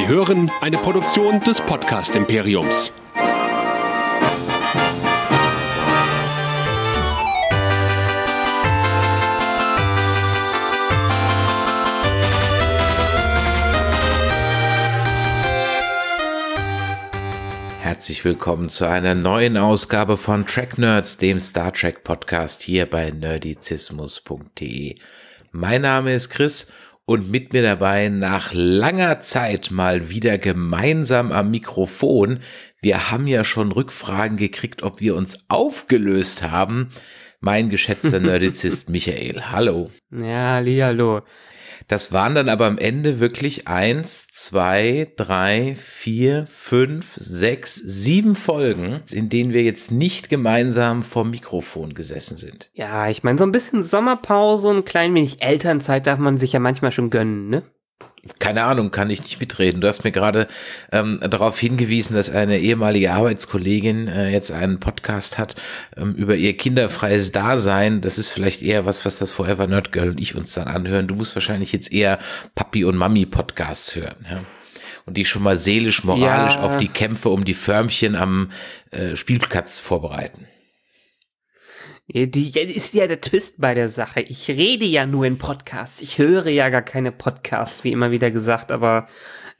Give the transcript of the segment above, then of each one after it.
Sie hören eine Produktion des Podcast Imperiums. Herzlich willkommen zu einer neuen Ausgabe von Track Nerds, dem Star Trek Podcast hier bei nerdizismus.de. Mein Name ist Chris und mit mir dabei nach langer Zeit mal wieder gemeinsam am Mikrofon. Wir haben ja schon Rückfragen gekriegt, ob wir uns aufgelöst haben. Mein geschätzter Nerdizist Michael, hallo. Ja, li, hallo. Das waren dann aber am Ende wirklich eins, zwei, drei, vier, fünf, sechs, sieben Folgen, in denen wir jetzt nicht gemeinsam vorm Mikrofon gesessen sind. Ja, ich meine, so ein bisschen Sommerpause, und ein klein wenig Elternzeit darf man sich ja manchmal schon gönnen, ne? keine Ahnung, kann ich nicht mitreden. Du hast mir gerade ähm, darauf hingewiesen, dass eine ehemalige Arbeitskollegin äh, jetzt einen Podcast hat ähm, über ihr kinderfreies Dasein. Das ist vielleicht eher was, was das Forever Nerd Girl und ich uns dann anhören. Du musst wahrscheinlich jetzt eher Papi und Mami Podcasts hören. Ja? Und die schon mal seelisch, moralisch ja. auf die Kämpfe um die Förmchen am äh, Spielplatz vorbereiten. Die ist ja der Twist bei der Sache. Ich rede ja nur in Podcasts. Ich höre ja gar keine Podcasts, wie immer wieder gesagt, aber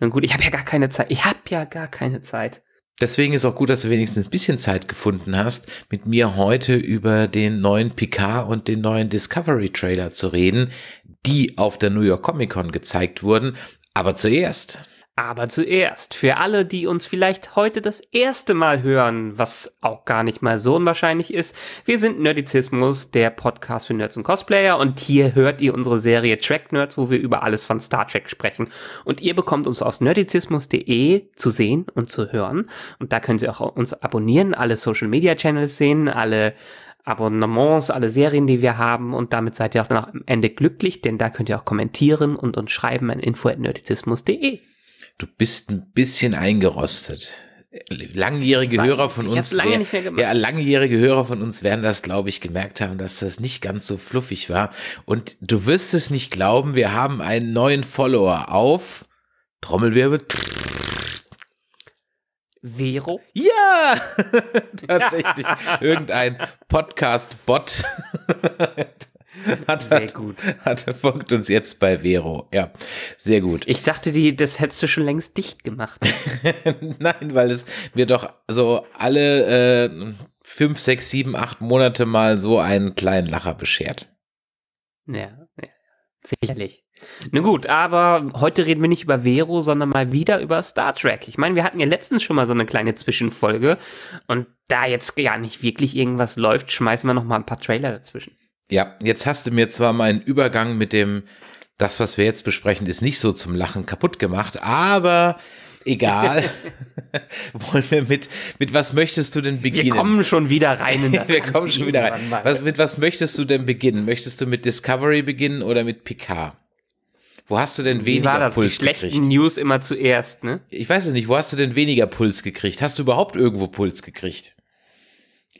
gut, ich habe ja gar keine Zeit. Ich habe ja gar keine Zeit. Deswegen ist auch gut, dass du wenigstens ein bisschen Zeit gefunden hast, mit mir heute über den neuen Picard und den neuen Discovery Trailer zu reden, die auf der New York Comic Con gezeigt wurden. Aber zuerst aber zuerst, für alle, die uns vielleicht heute das erste Mal hören, was auch gar nicht mal so unwahrscheinlich ist, wir sind Nerdizismus, der Podcast für Nerds und Cosplayer und hier hört ihr unsere Serie Track Nerds, wo wir über alles von Star Trek sprechen. Und ihr bekommt uns auf nerdizismus.de zu sehen und zu hören und da können Sie auch uns abonnieren, alle Social Media Channels sehen, alle Abonnements, alle Serien, die wir haben und damit seid ihr auch dann am Ende glücklich, denn da könnt ihr auch kommentieren und uns schreiben an info.nerdizismus.de. Du bist ein bisschen eingerostet. Langjährige Hörer von uns, lange wär, ja, langjährige Hörer von uns werden das, glaube ich, gemerkt haben, dass das nicht ganz so fluffig war. Und du wirst es nicht glauben, wir haben einen neuen Follower auf Trommelwirbel. Vero? Ja, tatsächlich. Irgendein Podcast-Bot hat, sehr gut. Hat, hat, folgt uns jetzt bei Vero. Ja, sehr gut. Ich dachte, die, das hättest du schon längst dicht gemacht. Nein, weil es mir doch so alle äh, fünf, sechs, sieben, acht Monate mal so einen kleinen Lacher beschert. Ja, ja sicherlich. Na gut, aber heute reden wir nicht über Vero, sondern mal wieder über Star Trek. Ich meine, wir hatten ja letztens schon mal so eine kleine Zwischenfolge und da jetzt gar nicht wirklich irgendwas läuft, schmeißen wir noch mal ein paar Trailer dazwischen. Ja, jetzt hast du mir zwar meinen Übergang mit dem, das, was wir jetzt besprechen, ist nicht so zum Lachen kaputt gemacht, aber egal. Wollen wir mit, mit was möchtest du denn beginnen? Wir kommen schon wieder rein in das. wir kommen schon wieder rein. Was, mit was möchtest du denn beginnen? Möchtest du mit Discovery beginnen oder mit Picard? Wo hast du denn weniger Wie war das? Puls Die schlechten gekriegt? News immer zuerst, ne? Ich weiß es nicht. Wo hast du denn weniger Puls gekriegt? Hast du überhaupt irgendwo Puls gekriegt?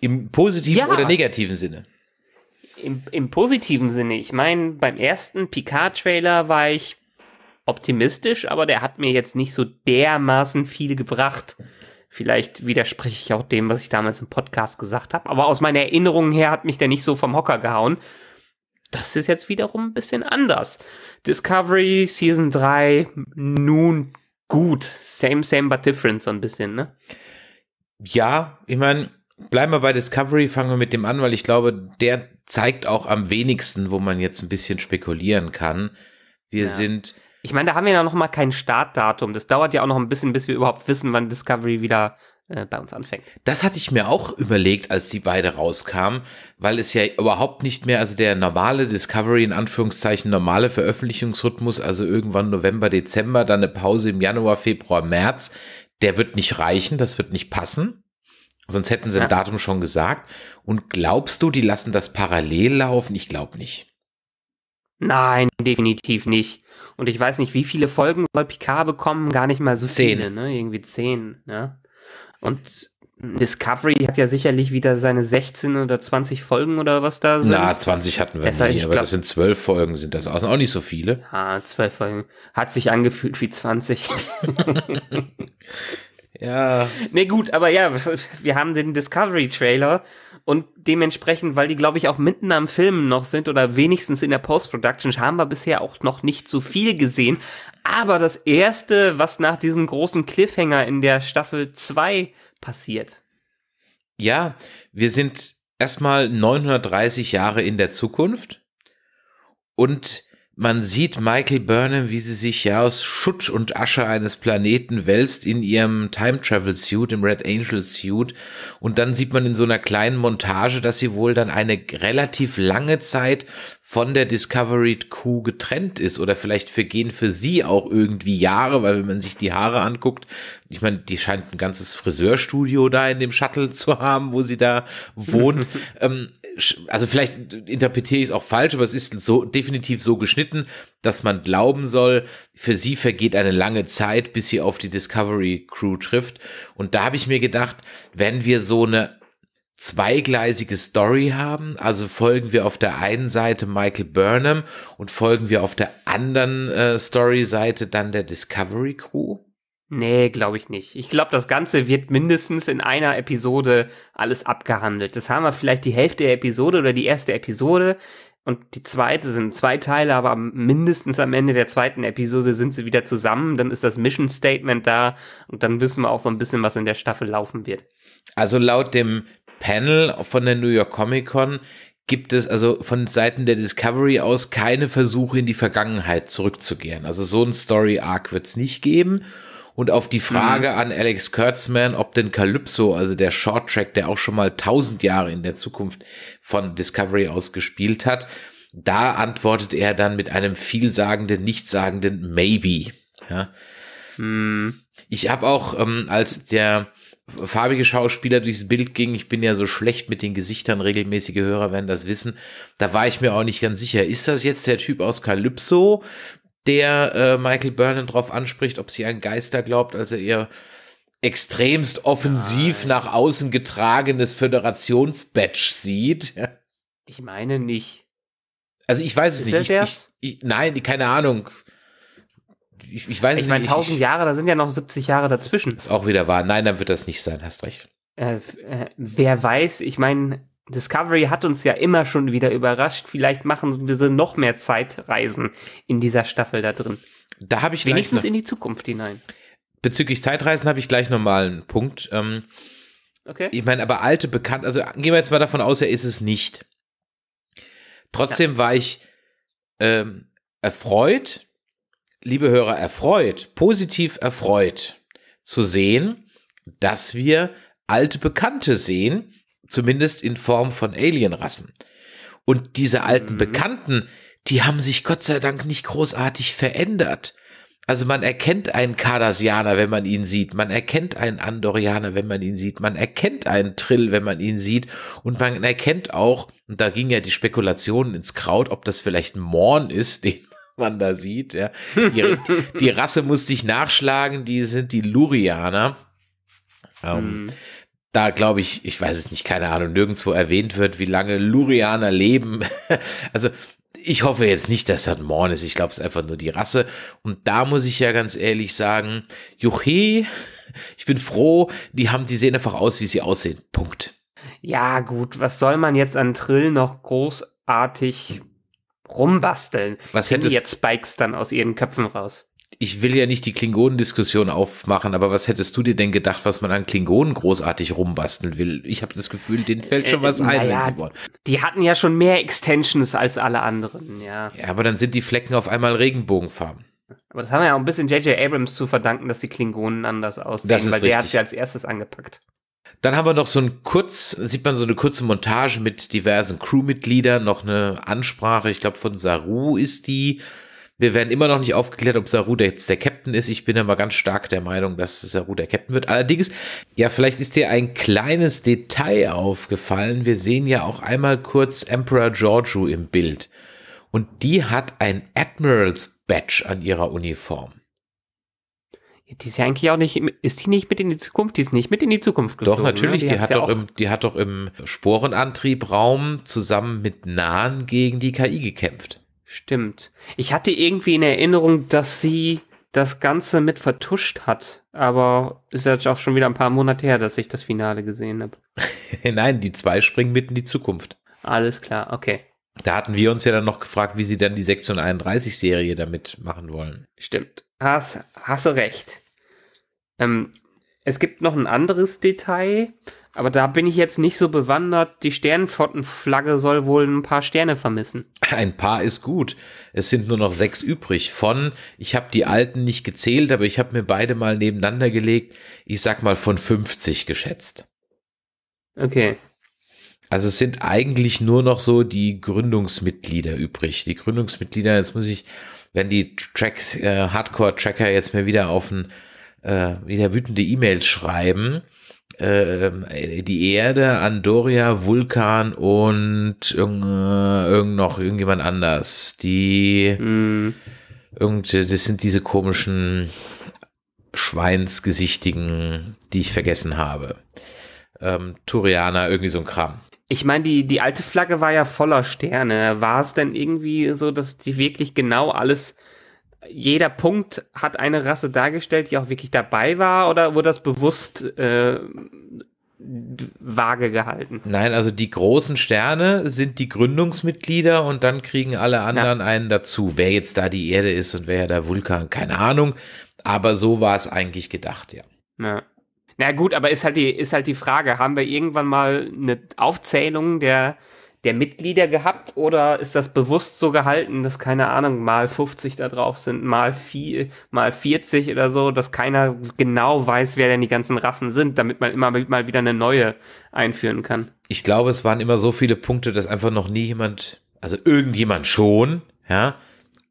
Im positiven ja. oder negativen Sinne? im, im positiven Sinne. Ich meine, beim ersten Picard-Trailer war ich optimistisch, aber der hat mir jetzt nicht so dermaßen viel gebracht. Vielleicht widerspreche ich auch dem, was ich damals im Podcast gesagt habe, aber aus meinen Erinnerungen her hat mich der nicht so vom Hocker gehauen. Das ist jetzt wiederum ein bisschen anders. Discovery Season 3, nun gut. Same, same, but different, so ein bisschen, ne? Ja, ich meine, bleiben wir bei Discovery, fangen wir mit dem an, weil ich glaube, der zeigt auch am wenigsten, wo man jetzt ein bisschen spekulieren kann. Wir ja. sind. Ich meine, da haben wir ja noch mal kein Startdatum. Das dauert ja auch noch ein bisschen, bis wir überhaupt wissen, wann Discovery wieder äh, bei uns anfängt. Das hatte ich mir auch überlegt, als die beide rauskamen, weil es ja überhaupt nicht mehr, also der normale Discovery in Anführungszeichen, normale Veröffentlichungsrhythmus, also irgendwann November, Dezember, dann eine Pause im Januar, Februar, März, der wird nicht reichen, das wird nicht passen. Sonst hätten sie ja. ein Datum schon gesagt. Und glaubst du, die lassen das parallel laufen? Ich glaube nicht. Nein, definitiv nicht. Und ich weiß nicht, wie viele Folgen soll Picard bekommen? Gar nicht mal so zehn. viele, ne? Irgendwie zehn, ja. Und Discovery hat ja sicherlich wieder seine 16 oder 20 Folgen oder was da sind. Na, 20 hatten wir Deshalb, nie, aber glaub, das sind zwölf Folgen, sind das auch, nicht so viele. Ah, zwölf Folgen. Hat sich angefühlt wie 20. Ja. Nee, gut, aber ja, wir haben den Discovery-Trailer und dementsprechend, weil die, glaube ich, auch mitten am Filmen noch sind oder wenigstens in der Post-Production, haben wir bisher auch noch nicht so viel gesehen. Aber das Erste, was nach diesem großen Cliffhanger in der Staffel 2 passiert. Ja, wir sind erstmal 930 Jahre in der Zukunft und man sieht Michael Burnham, wie sie sich ja aus Schutt und Asche eines Planeten wälzt in ihrem Time Travel Suit, im Red Angel Suit. Und dann sieht man in so einer kleinen Montage, dass sie wohl dann eine relativ lange Zeit von der Discovery Crew getrennt ist. Oder vielleicht vergehen für sie auch irgendwie Jahre, weil wenn man sich die Haare anguckt, ich meine, die scheint ein ganzes Friseurstudio da in dem Shuttle zu haben, wo sie da wohnt. ähm, also vielleicht interpretiere ich es auch falsch, aber es ist so definitiv so geschnitten abgeschnitten, dass man glauben soll, für sie vergeht eine lange Zeit, bis sie auf die Discovery Crew trifft. Und da habe ich mir gedacht, wenn wir so eine zweigleisige Story haben. Also folgen wir auf der einen Seite Michael Burnham und folgen wir auf der anderen äh, Story-Seite dann der Discovery Crew? Nee, glaube ich nicht. Ich glaube, das Ganze wird mindestens in einer Episode alles abgehandelt. Das haben wir vielleicht die Hälfte der Episode oder die erste Episode und die zweite sind zwei Teile, aber mindestens am Ende der zweiten Episode sind sie wieder zusammen. Dann ist das Mission Statement da und dann wissen wir auch so ein bisschen, was in der Staffel laufen wird. Also laut dem Panel von der New York Comic Con gibt es also von Seiten der Discovery aus keine Versuche in die Vergangenheit zurückzukehren. Also so ein Story Arc wird es nicht geben. Und auf die Frage mhm. an Alex Kurtzman, ob denn Calypso, also der Shorttrack, der auch schon mal tausend Jahre in der Zukunft von Discovery aus gespielt hat, da antwortet er dann mit einem vielsagenden, nichtssagenden Maybe. Ja. Mhm. Ich habe auch, ähm, als der farbige Schauspieler durchs Bild ging, ich bin ja so schlecht mit den Gesichtern, regelmäßige Hörer werden das wissen, da war ich mir auch nicht ganz sicher, ist das jetzt der Typ aus Calypso, der äh, Michael Burnham darauf anspricht, ob sie an Geister glaubt, als er ihr extremst offensiv Nein. nach außen getragenes Föderationsbadge sieht. Ich meine nicht. Also ich weiß es ist nicht. Ich, ich, ich, nein, keine Ahnung. Ich, ich weiß es mein, nicht. Ich meine, 1000 Jahre, da sind ja noch 70 Jahre dazwischen. Ist auch wieder wahr. Nein, dann wird das nicht sein, hast recht. Äh, äh, wer weiß, ich meine, Discovery hat uns ja immer schon wieder überrascht. Vielleicht machen wir sie noch mehr Zeitreisen in dieser Staffel da drin. Da habe ich wenigstens in die Zukunft hinein. Bezüglich Zeitreisen habe ich gleich nochmal einen Punkt. Ähm, okay. Ich meine, aber alte bekannt, also gehen wir jetzt mal davon aus, er ist es nicht. Trotzdem ja. war ich ähm, erfreut, liebe Hörer, erfreut, positiv erfreut zu sehen, dass wir alte Bekannte sehen, Zumindest in Form von Alienrassen. Und diese alten mhm. Bekannten, die haben sich Gott sei Dank nicht großartig verändert. Also man erkennt einen Kardasianer, wenn man ihn sieht. Man erkennt einen Andorianer, wenn man ihn sieht. Man erkennt einen Trill, wenn man ihn sieht. Und man erkennt auch, und da ging ja die Spekulation ins Kraut, ob das vielleicht ein Morn ist, den man da sieht. Ja. Die, die Rasse muss sich nachschlagen, die sind die Lurianer. Ähm, mhm da glaube ich, ich weiß es nicht, keine Ahnung, nirgendwo erwähnt wird, wie lange Lurianer leben. also ich hoffe jetzt nicht, dass das Morn ist. Ich glaube, es ist einfach nur die Rasse. Und da muss ich ja ganz ehrlich sagen, Juche, ich bin froh, die haben, die sehen einfach aus, wie sie aussehen. Punkt. Ja, gut, was soll man jetzt an Trill noch großartig rumbasteln? Was hätte jetzt Spikes dann aus ihren Köpfen raus? ich will ja nicht die Klingonendiskussion aufmachen, aber was hättest du dir denn gedacht, was man an Klingonen großartig rumbasteln will? Ich habe das Gefühl, denen fällt schon äh, äh, was äh, ein. Ja, die hatten ja schon mehr Extensions als alle anderen, ja. ja. Aber dann sind die Flecken auf einmal Regenbogenfarben. Aber das haben wir ja auch ein bisschen J.J. Abrams zu verdanken, dass die Klingonen anders aussehen, das ist weil richtig. der hat sie als erstes angepackt. Dann haben wir noch so ein kurz, sieht man so eine kurze Montage mit diversen Crewmitgliedern, noch eine Ansprache, ich glaube von Saru ist die wir werden immer noch nicht aufgeklärt, ob Saru jetzt der Captain ist. Ich bin aber ganz stark der Meinung, dass Saru der Captain wird. Allerdings, ja, vielleicht ist dir ein kleines Detail aufgefallen. Wir sehen ja auch einmal kurz Emperor Giorgio im Bild. Und die hat ein Admiral's Badge an ihrer Uniform. Die ist ja eigentlich auch nicht, ist die nicht mit in die Zukunft? Die ist nicht mit in die Zukunft geflogen. Doch, ne? natürlich, ne? die, die, hat ja doch im, die hat doch im Sporenantrieb Raum zusammen mit Nahen gegen die KI gekämpft. Stimmt. Ich hatte irgendwie in Erinnerung, dass sie das Ganze mit vertuscht hat. Aber ist jetzt auch schon wieder ein paar Monate her, dass ich das Finale gesehen habe. Nein, die zwei springen mitten in die Zukunft. Alles klar, okay. Da hatten wir uns ja dann noch gefragt, wie sie dann die 631-Serie damit machen wollen. Stimmt. Hast, hast recht. Ähm, es gibt noch ein anderes Detail, aber da bin ich jetzt nicht so bewandert. Die Sternenflottenflagge soll wohl ein paar Sterne vermissen. Ein paar ist gut. Es sind nur noch sechs übrig. Von, ich habe die alten nicht gezählt, aber ich habe mir beide mal nebeneinander gelegt. Ich sag mal von 50 geschätzt. Okay. Also es sind eigentlich nur noch so die Gründungsmitglieder übrig. Die Gründungsmitglieder, jetzt muss ich, wenn die Tracks, äh, Hardcore-Tracker jetzt mir wieder auf ein, äh, wieder wütende E-Mails schreiben, äh, die Erde, Andoria, Vulkan und irgend, äh, irgend noch irgendjemand anders. Die mm. irgend, das sind diese komischen Schweinsgesichtigen, die ich vergessen habe. Ähm, Turianer, irgendwie so ein Kram. Ich meine, die, die alte Flagge war ja voller Sterne. War es denn irgendwie so, dass die wirklich genau alles jeder Punkt hat eine Rasse dargestellt, die auch wirklich dabei war oder wurde das bewusst äh, vage gehalten? Nein, also die großen Sterne sind die Gründungsmitglieder und dann kriegen alle anderen ja. einen dazu. Wer jetzt da die Erde ist und wer ja der Vulkan, keine Ahnung. Aber so war es eigentlich gedacht, ja. ja. Na gut, aber ist halt die, ist halt die Frage, haben wir irgendwann mal eine Aufzählung der der Mitglieder gehabt oder ist das bewusst so gehalten, dass keine Ahnung, mal 50 da drauf sind, mal, vier, mal 40 oder so, dass keiner genau weiß, wer denn die ganzen Rassen sind, damit man immer mal wieder eine neue einführen kann? Ich glaube, es waren immer so viele Punkte, dass einfach noch nie jemand, also irgendjemand schon, ja,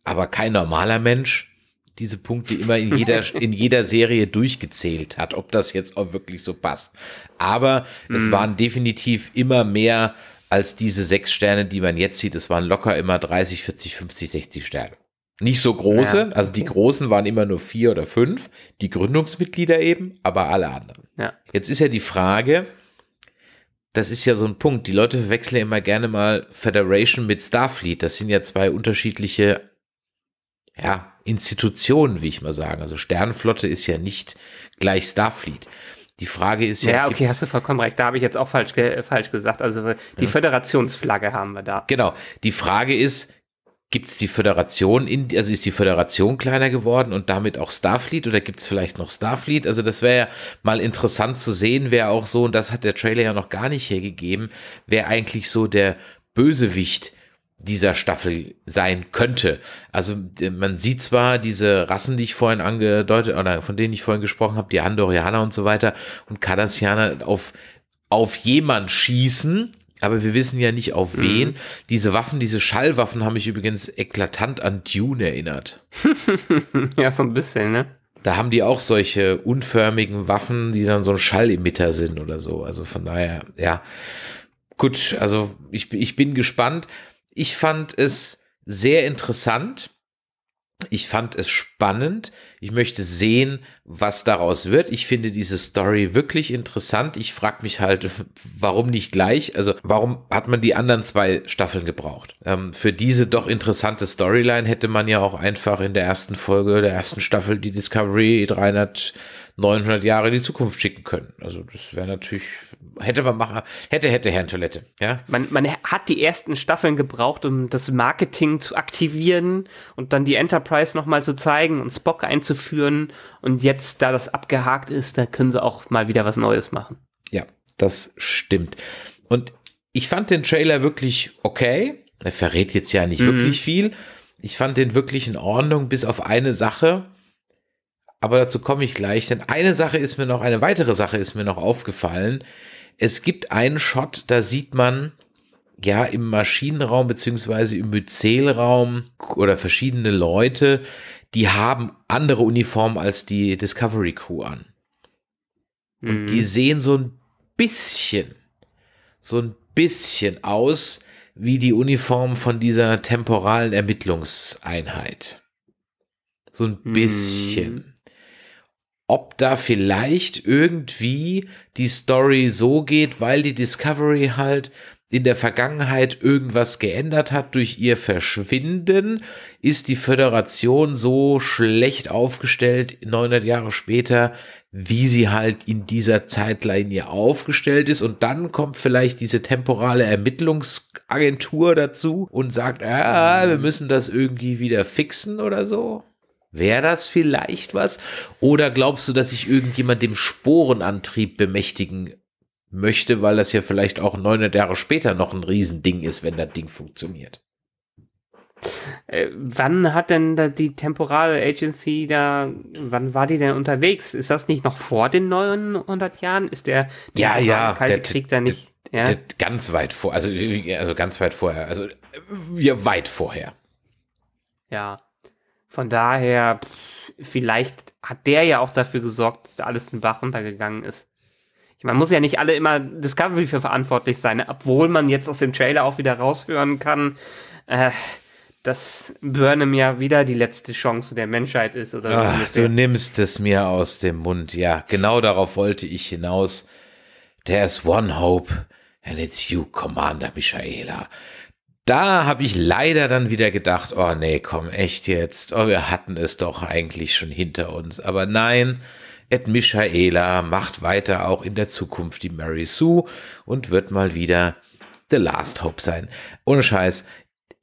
aber kein normaler Mensch diese Punkte immer in jeder, in jeder Serie durchgezählt hat, ob das jetzt auch wirklich so passt. Aber es mhm. waren definitiv immer mehr als diese sechs Sterne, die man jetzt sieht. Es waren locker immer 30, 40, 50, 60 Sterne. Nicht so große, ja. also die großen waren immer nur vier oder fünf, die Gründungsmitglieder eben, aber alle anderen. Ja. Jetzt ist ja die Frage, das ist ja so ein Punkt, die Leute verwechseln immer gerne mal Federation mit Starfleet. Das sind ja zwei unterschiedliche ja, Institutionen, wie ich mal sagen. Also Sternflotte ist ja nicht gleich Starfleet. Die Frage ist ja. Ja, okay, hast du vollkommen recht. Da habe ich jetzt auch falsch, ge äh, falsch gesagt. Also äh, die ja. Föderationsflagge haben wir da. Genau. Die Frage ist, gibt es die Föderation, in, also ist die Föderation kleiner geworden und damit auch Starfleet oder gibt es vielleicht noch Starfleet? Also das wäre ja mal interessant zu sehen, wer auch so, und das hat der Trailer ja noch gar nicht hergegeben, wer eigentlich so der Bösewicht dieser Staffel sein könnte. Also äh, man sieht zwar diese Rassen, die ich vorhin angedeutet oder von denen ich vorhin gesprochen habe, die Andorianer und so weiter und Kardassianer auf auf jemand schießen, aber wir wissen ja nicht auf mhm. wen. Mhm. Diese Waffen, diese Schallwaffen haben mich übrigens eklatant an Dune erinnert. ja, so ein bisschen, ne? Da haben die auch solche unförmigen Waffen, die dann so ein Schallemitter sind oder so. Also von daher, ja. Gut, also ich, ich bin gespannt. Ich fand es sehr interessant. Ich fand es spannend. Ich möchte sehen, was daraus wird. Ich finde diese Story wirklich interessant. Ich frage mich halt, warum nicht gleich? Also warum hat man die anderen zwei Staffeln gebraucht? Ähm, für diese doch interessante Storyline hätte man ja auch einfach in der ersten Folge der ersten Staffel die Discovery 300, 900 Jahre in die Zukunft schicken können. Also das wäre natürlich hätte man machen, hätte, hätte Herrn Toilette. Ja? Man, man hat die ersten Staffeln gebraucht, um das Marketing zu aktivieren und dann die Enterprise nochmal zu zeigen und Spock einzuführen. Und jetzt, da das abgehakt ist, da können sie auch mal wieder was Neues machen. Ja, das stimmt. Und ich fand den Trailer wirklich okay. Er verrät jetzt ja nicht mhm. wirklich viel. Ich fand den wirklich in Ordnung, bis auf eine Sache aber dazu komme ich gleich, denn eine Sache ist mir noch, eine weitere Sache ist mir noch aufgefallen, es gibt einen Shot, da sieht man ja im Maschinenraum beziehungsweise im Myzelraum oder verschiedene Leute, die haben andere Uniformen als die Discovery Crew an. Und mhm. die sehen so ein bisschen, so ein bisschen aus wie die Uniform von dieser temporalen Ermittlungseinheit. So ein mhm. bisschen ob da vielleicht irgendwie die Story so geht, weil die Discovery halt in der Vergangenheit irgendwas geändert hat durch ihr Verschwinden, ist die Föderation so schlecht aufgestellt 900 Jahre später, wie sie halt in dieser Zeitlinie aufgestellt ist. Und dann kommt vielleicht diese temporale Ermittlungsagentur dazu und sagt, ah, wir müssen das irgendwie wieder fixen oder so. Wäre das vielleicht was? Oder glaubst du, dass sich irgendjemand dem Sporenantrieb bemächtigen möchte, weil das ja vielleicht auch 900 Jahre später noch ein Riesending ist, wenn das Ding funktioniert? Äh, wann hat denn da die temporale Agency da, wann war die denn unterwegs? Ist das nicht noch vor den 900 Jahren? Ist der, ja, ja, Kalte der, Krieg da nicht? Der, ja? ganz weit vor, also, also ganz weit vorher, also äh, ja, weit vorher. Ja, von daher, pff, vielleicht hat der ja auch dafür gesorgt, dass da alles den Bach runtergegangen ist. Man muss ja nicht alle immer Discovery für verantwortlich sein, ne? obwohl man jetzt aus dem Trailer auch wieder raushören kann, äh, dass Burnham ja wieder die letzte Chance der Menschheit ist. Oder Ach, so. du nimmst es mir aus dem Mund. Ja, genau darauf wollte ich hinaus. There's one hope, and it's you, Commander Michaela da habe ich leider dann wieder gedacht, oh nee, komm, echt jetzt. Oh, wir hatten es doch eigentlich schon hinter uns. Aber nein, Ed Michaela macht weiter auch in der Zukunft die Mary Sue und wird mal wieder The Last Hope sein. Ohne Scheiß.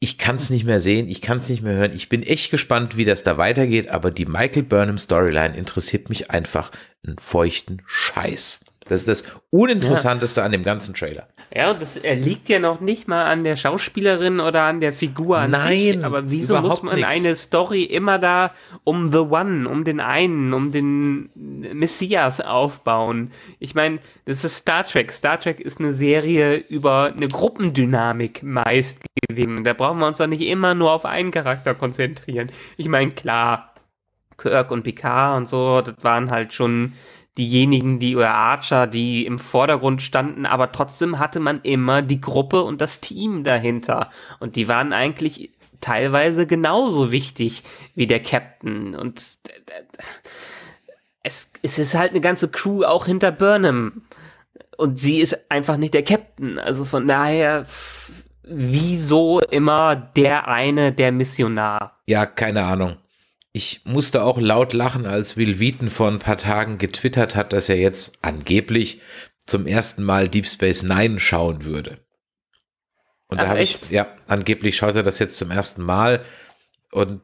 Ich kann es nicht mehr sehen, ich kann es nicht mehr hören. Ich bin echt gespannt, wie das da weitergeht, aber die Michael Burnham Storyline interessiert mich einfach einen feuchten Scheiß. Das ist das Uninteressanteste ja. an dem ganzen Trailer. Ja, und das liegt ja noch nicht mal an der Schauspielerin oder an der Figur an Nein, sich. Aber wieso muss man nix. eine Story immer da um The One, um den einen, um den Messias aufbauen? Ich meine, das ist Star Trek. Star Trek ist eine Serie über eine Gruppendynamik meist gewesen. Da brauchen wir uns doch nicht immer nur auf einen Charakter konzentrieren. Ich meine, klar, Kirk und Picard und so, das waren halt schon diejenigen, die oder Archer, die im Vordergrund standen, aber trotzdem hatte man immer die Gruppe und das Team dahinter. Und die waren eigentlich teilweise genauso wichtig wie der Captain. Und es, es ist halt eine ganze Crew auch hinter Burnham. Und sie ist einfach nicht der Captain. Also von daher, wieso immer der eine, der Missionar? Ja, keine Ahnung ich musste auch laut lachen, als Will Wheaton vor ein paar Tagen getwittert hat, dass er jetzt angeblich zum ersten Mal Deep Space Nine schauen würde. Und Ach, da habe ich, ja, angeblich schaut er das jetzt zum ersten Mal. Und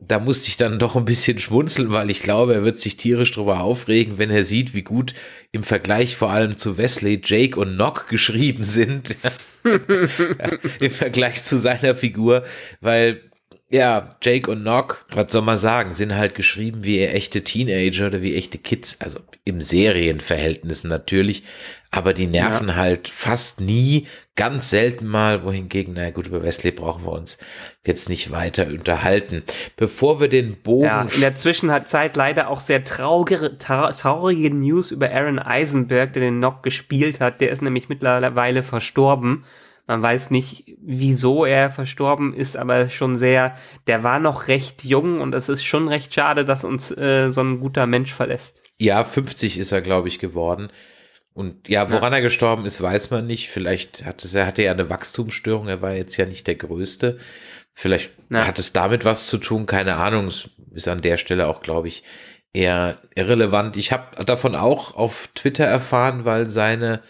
da musste ich dann doch ein bisschen schmunzeln, weil ich glaube, er wird sich tierisch drüber aufregen, wenn er sieht, wie gut im Vergleich vor allem zu Wesley, Jake und Nock geschrieben sind. ja, Im Vergleich zu seiner Figur, weil ja, Jake und Nock, was soll man sagen, sind halt geschrieben wie echte Teenager oder wie echte Kids, also im Serienverhältnis natürlich, aber die nerven ja. halt fast nie, ganz selten mal, wohingegen, naja gut, über Wesley brauchen wir uns jetzt nicht weiter unterhalten. Bevor wir den Bogen... Ja, in der Zwischenzeit leider auch sehr traurige, traurige News über Aaron Eisenberg, der den Nock gespielt hat, der ist nämlich mittlerweile verstorben. Man weiß nicht, wieso er verstorben ist, aber schon sehr, der war noch recht jung und es ist schon recht schade, dass uns äh, so ein guter Mensch verlässt. Ja, 50 ist er, glaube ich, geworden. Und ja, woran ja. er gestorben ist, weiß man nicht. Vielleicht hat es, er hatte ja eine Wachstumsstörung, er war jetzt ja nicht der Größte. Vielleicht ja. hat es damit was zu tun, keine Ahnung. Ist an der Stelle auch, glaube ich, eher irrelevant. Ich habe davon auch auf Twitter erfahren, weil seine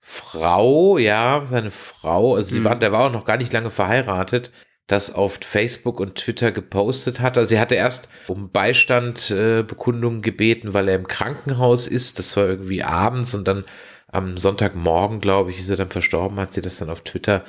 Frau, ja, seine Frau, also mhm. waren, der war auch noch gar nicht lange verheiratet, das auf Facebook und Twitter gepostet hat. Also sie hatte erst um Beistand äh, Bekundungen gebeten, weil er im Krankenhaus ist. Das war irgendwie abends und dann am Sonntagmorgen, glaube ich, ist er dann verstorben, hat sie das dann auf Twitter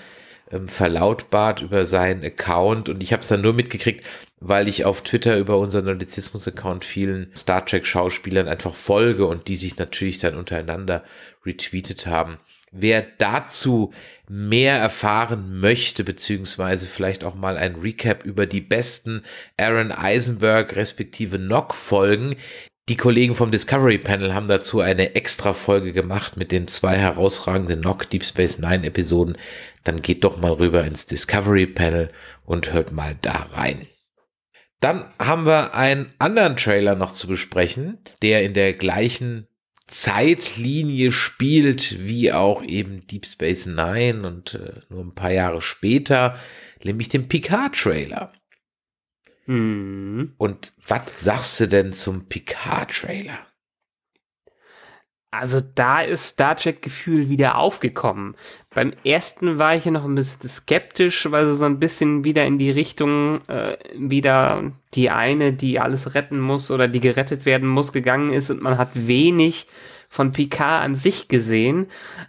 ähm, verlautbart über seinen Account und ich habe es dann nur mitgekriegt, weil ich auf Twitter über unseren Nerdizismus-Account vielen Star Trek-Schauspielern einfach folge und die sich natürlich dann untereinander retweetet haben. Wer dazu mehr erfahren möchte, beziehungsweise vielleicht auch mal ein Recap über die besten Aaron Eisenberg respektive Nock-Folgen, die Kollegen vom Discovery Panel haben dazu eine extra Folge gemacht mit den zwei herausragenden Nock Deep Space Nine Episoden. Dann geht doch mal rüber ins Discovery Panel und hört mal da rein. Dann haben wir einen anderen Trailer noch zu besprechen, der in der gleichen Zeitlinie spielt wie auch eben Deep Space Nine und äh, nur ein paar Jahre später, nämlich den Picard-Trailer. Mhm. Und was sagst du denn zum Picard-Trailer? Also da ist Star Trek Gefühl wieder aufgekommen. Beim ersten war ich ja noch ein bisschen skeptisch, weil so ein bisschen wieder in die Richtung äh, wieder die eine, die alles retten muss oder die gerettet werden muss, gegangen ist und man hat wenig von Picard an sich gesehen.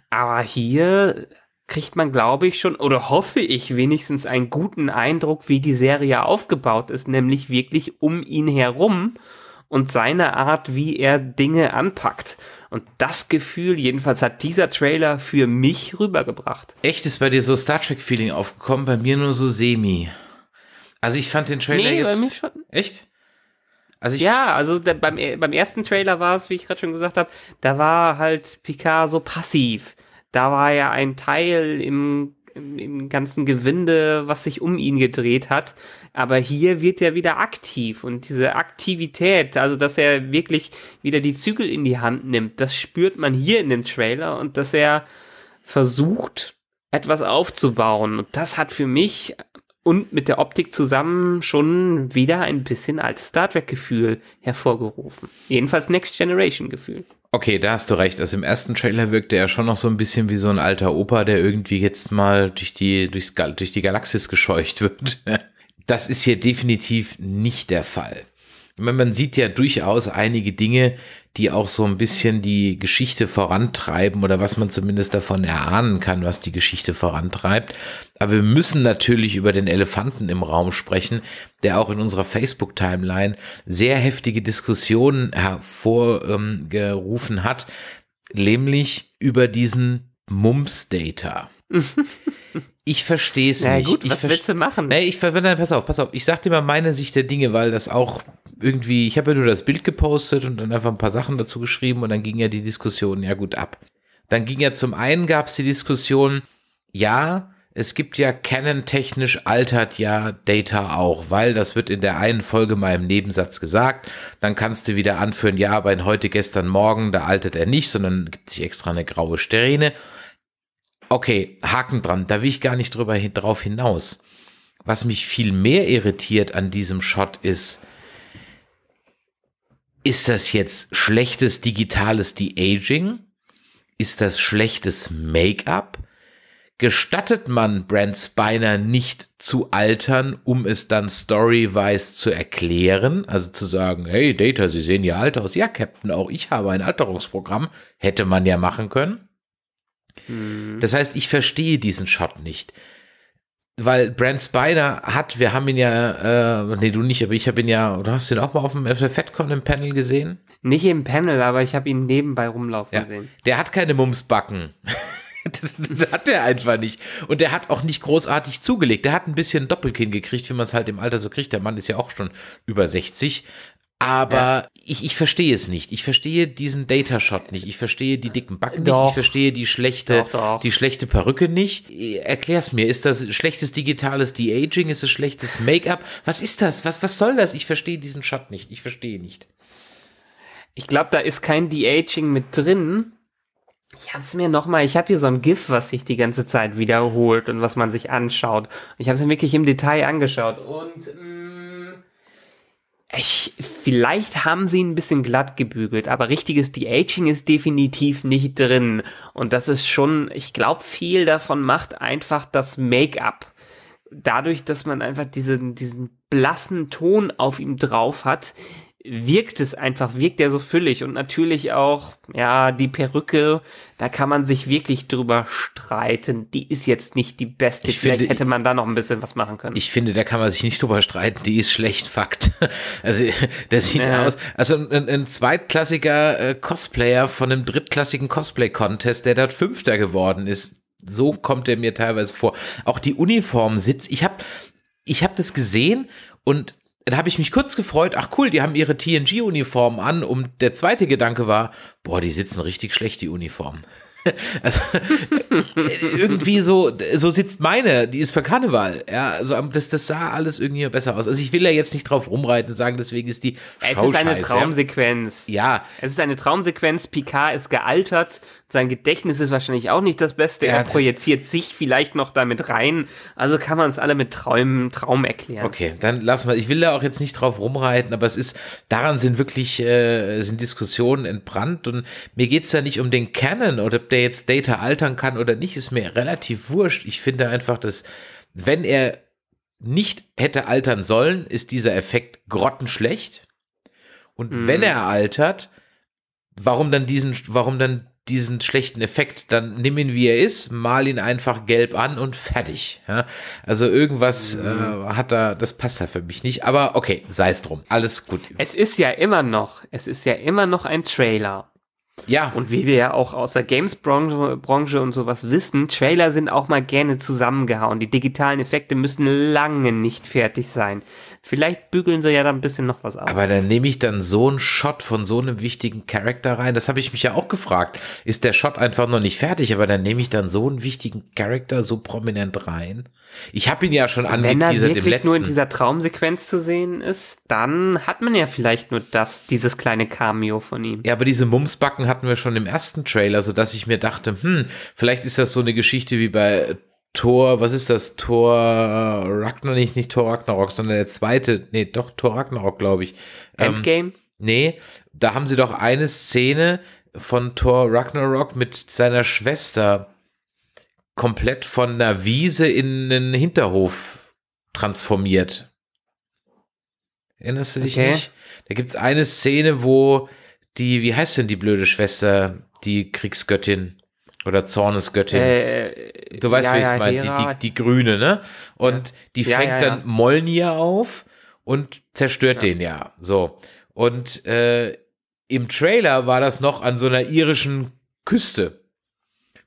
Aber hier kriegt man, glaube ich, schon oder hoffe ich wenigstens einen guten Eindruck, wie die Serie aufgebaut ist, nämlich wirklich um ihn herum und seine Art, wie er Dinge anpackt. Und das Gefühl, jedenfalls hat dieser Trailer für mich rübergebracht. Echt ist bei dir so Star Trek-Feeling aufgekommen, bei mir nur so semi. Also ich fand den Trailer nee, jetzt. Bei mir schon. Echt? Also ja, also der, beim, e, beim ersten Trailer war es, wie ich gerade schon gesagt habe, da war halt Picard so passiv. Da war ja ein Teil im im, ganzen Gewinde, was sich um ihn gedreht hat. Aber hier wird er wieder aktiv und diese Aktivität, also dass er wirklich wieder die Zügel in die Hand nimmt, das spürt man hier in dem Trailer und dass er versucht, etwas aufzubauen. Und das hat für mich und mit der Optik zusammen schon wieder ein bisschen altes Star Trek-Gefühl hervorgerufen. Jedenfalls Next Generation-Gefühl. Okay, da hast du recht. Also im ersten Trailer wirkte er schon noch so ein bisschen wie so ein alter Opa, der irgendwie jetzt mal durch die, durchs, durch die Galaxis gescheucht wird. Das ist hier definitiv nicht der Fall. Ich meine, man sieht ja durchaus einige Dinge, die auch so ein bisschen die Geschichte vorantreiben oder was man zumindest davon erahnen kann, was die Geschichte vorantreibt. Aber wir müssen natürlich über den Elefanten im Raum sprechen, der auch in unserer Facebook-Timeline sehr heftige Diskussionen hervorgerufen ähm, hat, nämlich über diesen Mums-Data. Ich verstehe es ja, nicht. Gut, ich was willst du machen? Nee, ich, pass auf, pass auf. Ich sag dir mal meine Sicht der Dinge, weil das auch irgendwie, ich habe ja nur das Bild gepostet und dann einfach ein paar Sachen dazu geschrieben und dann ging ja die Diskussion ja gut ab. Dann ging ja zum einen gab es die Diskussion, ja, es gibt ja Canon-technisch altert ja Data auch, weil das wird in der einen Folge mal im Nebensatz gesagt. Dann kannst du wieder anführen, ja, aber in heute, gestern, morgen, da altert er nicht, sondern gibt sich extra eine graue Sterne. Okay, Haken dran, da will ich gar nicht drüber, drauf hinaus. Was mich viel mehr irritiert an diesem Shot ist, ist das jetzt schlechtes digitales De-Aging? Ist das schlechtes Make-up? Gestattet man Brent Spiner nicht zu altern, um es dann storyweise zu erklären? Also zu sagen, hey Data, Sie sehen ja alt aus. Ja, Captain, auch ich habe ein Alterungsprogramm. Hätte man ja machen können. Mhm. Das heißt, ich verstehe diesen Shot nicht weil Brand Spider hat, wir haben ihn ja, äh, nee, du nicht, aber ich habe ihn ja, du hast ihn auch mal auf dem FFetcon im Panel gesehen? Nicht im Panel, aber ich habe ihn nebenbei rumlaufen ja. gesehen. Der hat keine Mumsbacken. das, das hat er einfach nicht. Und der hat auch nicht großartig zugelegt. Der hat ein bisschen Doppelkinn gekriegt, wie man es halt im Alter so kriegt. Der Mann ist ja auch schon über 60. Aber ja. ich, ich verstehe es nicht. Ich verstehe diesen Datashot nicht. Ich verstehe die dicken Backen doch. nicht. Ich verstehe die schlechte, doch, doch. die schlechte Perücke nicht. Erklär's mir. Ist das schlechtes digitales De-Aging? Ist es schlechtes Make-up? Was ist das? Was, was soll das? Ich verstehe diesen Shot nicht. Ich verstehe nicht. Ich glaube, da ist kein De-Aging mit drin. Ich hab's es mir nochmal, ich habe hier so ein GIF, was sich die ganze Zeit wiederholt und was man sich anschaut. Ich habe es mir wirklich im Detail angeschaut. Und mh, mm, ich, vielleicht haben sie ein bisschen glatt gebügelt, aber richtiges De-Aging ist definitiv nicht drin. Und das ist schon, ich glaube, viel davon macht einfach das Make-up. Dadurch, dass man einfach diesen, diesen blassen Ton auf ihm drauf hat, wirkt es einfach, wirkt er so füllig und natürlich auch, ja, die Perücke, da kann man sich wirklich drüber streiten. Die ist jetzt nicht die beste. Ich Vielleicht finde, hätte man da noch ein bisschen was machen können. Ich finde, da kann man sich nicht drüber streiten. Die ist schlecht, Fakt. Also, der sieht ja. aus. Also, ein, ein zweitklassiger äh, Cosplayer von einem drittklassigen Cosplay-Contest, der dort Fünfter geworden ist. So kommt er mir teilweise vor. Auch die Uniform sitzt. Ich habe ich hab das gesehen und dann habe ich mich kurz gefreut, ach cool, die haben ihre TNG-Uniformen an und der zweite Gedanke war, boah, die sitzen richtig schlecht, die Uniformen. also, äh, irgendwie so, so sitzt meine, die ist für Karneval. Ja, also das, das sah alles irgendwie besser aus. Also ich will ja jetzt nicht drauf rumreiten und sagen, deswegen ist die. Es ist eine Traumsequenz. Ja. ja. Es ist eine Traumsequenz. Picard ist gealtert, sein Gedächtnis ist wahrscheinlich auch nicht das Beste. Ja, er projiziert sich vielleicht noch damit rein. Also kann man es alle mit Träumen, Traum erklären. Okay, dann lass mal. Ich will da auch jetzt nicht drauf rumreiten, aber es ist, daran sind wirklich, äh, sind Diskussionen entbrannt. Und mir geht es da nicht um den Canon oder ob der jetzt Data altern kann oder nicht, ist mir relativ wurscht. Ich finde einfach, dass wenn er nicht hätte altern sollen, ist dieser Effekt grottenschlecht. Und mm. wenn mhm. er altert, warum dann diesen, warum dann diesen schlechten Effekt, dann nimm ihn wie er ist, mal ihn einfach gelb an und fertig. Ja? Also irgendwas mhm. äh, hat da, das passt da für mich nicht, aber okay, sei es drum, alles gut. Es ist ja immer noch, es ist ja immer noch ein Trailer. Ja. Und wie wir ja auch aus der Games-Branche und sowas wissen, Trailer sind auch mal gerne zusammengehauen. Die digitalen Effekte müssen lange nicht fertig sein. Vielleicht bügeln sie ja dann ein bisschen noch was aus. Aber dann nehme ich dann so einen Shot von so einem wichtigen Charakter rein. Das habe ich mich ja auch gefragt. Ist der Shot einfach noch nicht fertig, aber dann nehme ich dann so einen wichtigen Charakter so prominent rein. Ich habe ihn ja schon angeteasert im letzten. Wenn er wirklich nur in dieser Traumsequenz zu sehen ist, dann hat man ja vielleicht nur das, dieses kleine Cameo von ihm. Ja, aber diese Mumsbacken Haken hatten wir schon im ersten Trailer, sodass ich mir dachte, hm, vielleicht ist das so eine Geschichte wie bei Thor, was ist das? Thor äh, Ragnarok, nicht, nicht Thor Ragnarok, sondern der zweite, nee, doch Thor Ragnarok, glaube ich. Ähm, Endgame? Ähm, nee, da haben sie doch eine Szene von Thor Ragnarok mit seiner Schwester komplett von einer Wiese in einen Hinterhof transformiert. Erinnerst du dich okay. nicht? Da gibt es eine Szene, wo die, wie heißt denn die blöde Schwester, die Kriegsgöttin oder Zornesgöttin? Äh, du weißt, ja, wie ich es ja, meine, die, die, die, Grüne, ne? Und ja. die fängt dann Molnir auf und zerstört den ja. So. Und äh, im Trailer war das noch an so einer irischen Küste.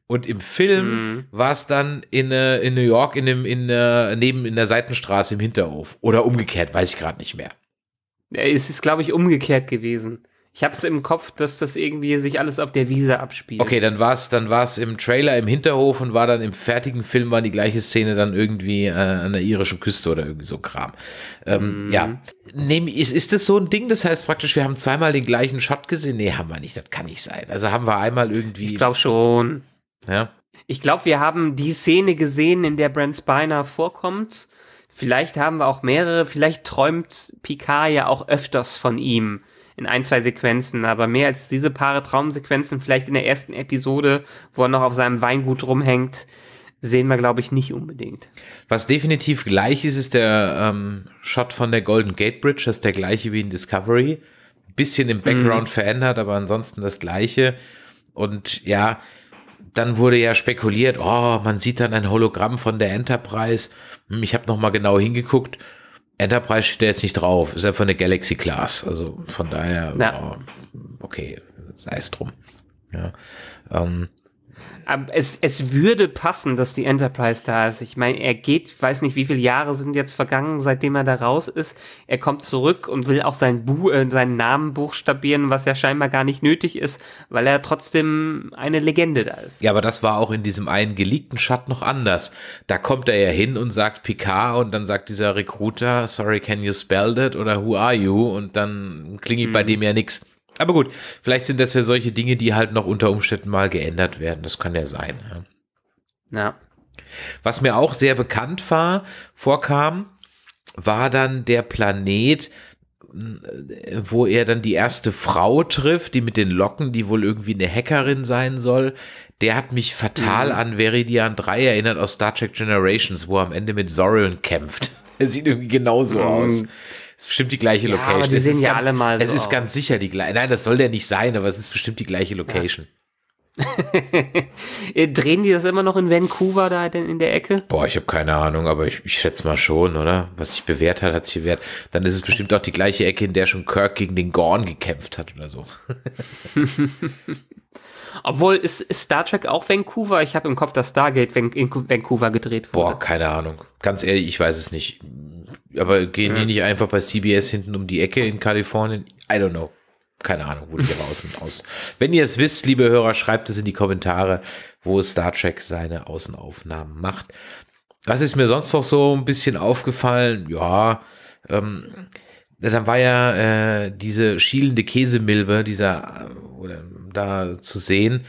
Und im Film mhm. war es dann in, äh, in New York in dem, in, äh, neben in der Seitenstraße im Hinterhof. Oder umgekehrt, weiß ich gerade nicht mehr. Es ist, glaube ich, umgekehrt gewesen. Ich hab's im Kopf, dass das irgendwie sich alles auf der Wiese abspielt. Okay, dann war's, dann war's im Trailer im Hinterhof und war dann im fertigen Film war die gleiche Szene dann irgendwie äh, an der irischen Küste oder irgendwie so Kram. Ähm, mm. Ja, Nehm, ist, ist das so ein Ding? Das heißt praktisch, wir haben zweimal den gleichen Shot gesehen? Nee, haben wir nicht. Das kann nicht sein. Also haben wir einmal irgendwie. Ich glaube schon. Ja. Ich glaube, wir haben die Szene gesehen, in der Brent Spiner vorkommt. Vielleicht haben wir auch mehrere. Vielleicht träumt Picard ja auch öfters von ihm in ein, zwei Sequenzen, aber mehr als diese paar Traumsequenzen, vielleicht in der ersten Episode, wo er noch auf seinem Weingut rumhängt, sehen wir, glaube ich, nicht unbedingt. Was definitiv gleich ist, ist der ähm, Shot von der Golden Gate Bridge, das ist der gleiche wie in Discovery. Ein bisschen im Background mhm. verändert, aber ansonsten das gleiche. Und ja, dann wurde ja spekuliert, oh, man sieht dann ein Hologramm von der Enterprise. Hm, ich habe nochmal genau hingeguckt. Enterprise steht da jetzt nicht drauf, ist einfach eine Galaxy Class. Also von daher, ja. Oh, okay, sei es drum. Ja. Ähm, ähm, es, es würde passen, dass die Enterprise da ist. Ich meine, er geht, weiß nicht, wie viele Jahre sind jetzt vergangen, seitdem er da raus ist. Er kommt zurück und will auch sein Bu äh, seinen Namen buchstabieren, was ja scheinbar gar nicht nötig ist, weil er trotzdem eine Legende da ist. Ja, aber das war auch in diesem einen geleakten Chat noch anders. Da kommt er ja hin und sagt Picard und dann sagt dieser Recruiter, sorry, can you spell that? Oder who are you? Und dann klingelt mhm. bei dem ja nichts. Aber gut, vielleicht sind das ja solche Dinge, die halt noch unter Umständen mal geändert werden. Das kann ja sein. Ja. ja. Was mir auch sehr bekannt war, vorkam, war dann der Planet, äh, wo er dann die erste Frau trifft, die mit den Locken, die wohl irgendwie eine Hackerin sein soll. Der hat mich fatal mhm. an Veridian 3 erinnert aus Star Trek Generations, wo er am Ende mit Zorion kämpft. Er sieht irgendwie genauso mhm. aus ist bestimmt die gleiche ja, Location. Aber die sehen ja alle mal. so Es ist auch. ganz sicher die gleiche. Nein, das soll der nicht sein, aber es ist bestimmt die gleiche Location. Äh, drehen die das immer noch in Vancouver da in der Ecke? Boah, ich habe keine Ahnung, aber ich, ich schätze mal schon, oder? Was sich bewährt hat, hat sich bewährt. Dann ist es bestimmt auch die gleiche Ecke, in der schon Kirk gegen den Gorn gekämpft hat oder so. Obwohl, ist, ist, Star Trek auch Vancouver? Ich habe im Kopf, dass Stargate in Vancouver gedreht wurde. Boah, keine Ahnung. Ganz ehrlich, ich weiß es nicht. Aber gehen die nicht einfach bei CBS hinten um die Ecke in Kalifornien? I don't know. Keine Ahnung, wo die aber außen aus. Wenn ihr es wisst, liebe Hörer, schreibt es in die Kommentare, wo Star Trek seine Außenaufnahmen macht. Was ist mir sonst noch so ein bisschen aufgefallen? Ja, ähm, dann war ja äh, diese schielende Käsemilbe, dieser äh, da zu sehen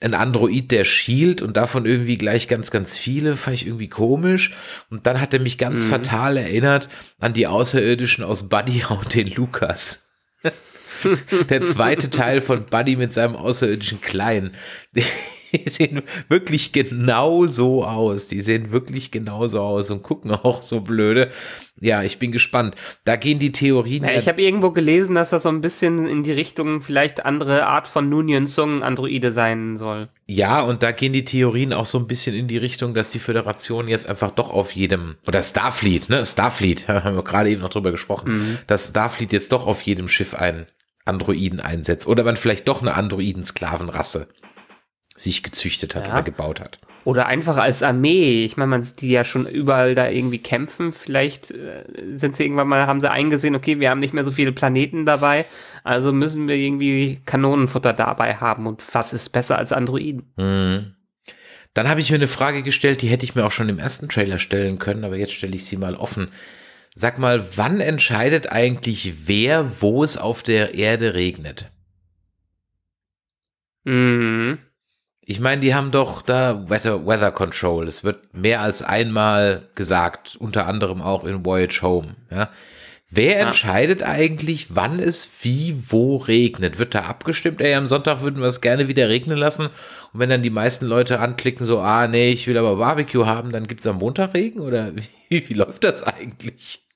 ein Android, der schielt und davon irgendwie gleich ganz, ganz viele, fand ich irgendwie komisch. Und dann hat er mich ganz mhm. fatal erinnert an die Außerirdischen aus Buddy und den Lukas. der zweite Teil von Buddy mit seinem außerirdischen Kleinen. die sehen wirklich genau so aus. Die sehen wirklich genauso aus und gucken auch so blöde. Ja, ich bin gespannt. Da gehen die Theorien. Ja, ich habe irgendwo gelesen, dass das so ein bisschen in die Richtung vielleicht andere Art von Nunion Sung Androide sein soll. Ja, und da gehen die Theorien auch so ein bisschen in die Richtung, dass die Föderation jetzt einfach doch auf jedem, oder Starfleet, ne, Starfleet, haben wir gerade eben noch drüber gesprochen, mhm. dass Starfleet jetzt doch auf jedem Schiff einen Androiden einsetzt. Oder man vielleicht doch eine Androiden-Sklavenrasse sich gezüchtet hat ja. oder gebaut hat. Oder einfach als Armee. Ich meine, man sieht die ja schon überall da irgendwie kämpfen. Vielleicht äh, sind sie irgendwann mal, haben sie eingesehen, okay, wir haben nicht mehr so viele Planeten dabei, also müssen wir irgendwie Kanonenfutter dabei haben. Und was ist besser als Androiden? Mhm. Dann habe ich mir eine Frage gestellt, die hätte ich mir auch schon im ersten Trailer stellen können, aber jetzt stelle ich sie mal offen. Sag mal, wann entscheidet eigentlich wer, wo es auf der Erde regnet? Mhm. Ich meine, die haben doch da Weather, Weather Control. Es wird mehr als einmal gesagt, unter anderem auch in Voyage Home. Ja. Wer ja. entscheidet eigentlich, wann es wie wo regnet? Wird da abgestimmt? Ey, am Sonntag würden wir es gerne wieder regnen lassen. Und wenn dann die meisten Leute anklicken, so, ah, nee, ich will aber Barbecue haben, dann gibt es am Montag Regen? Oder wie, wie läuft das eigentlich?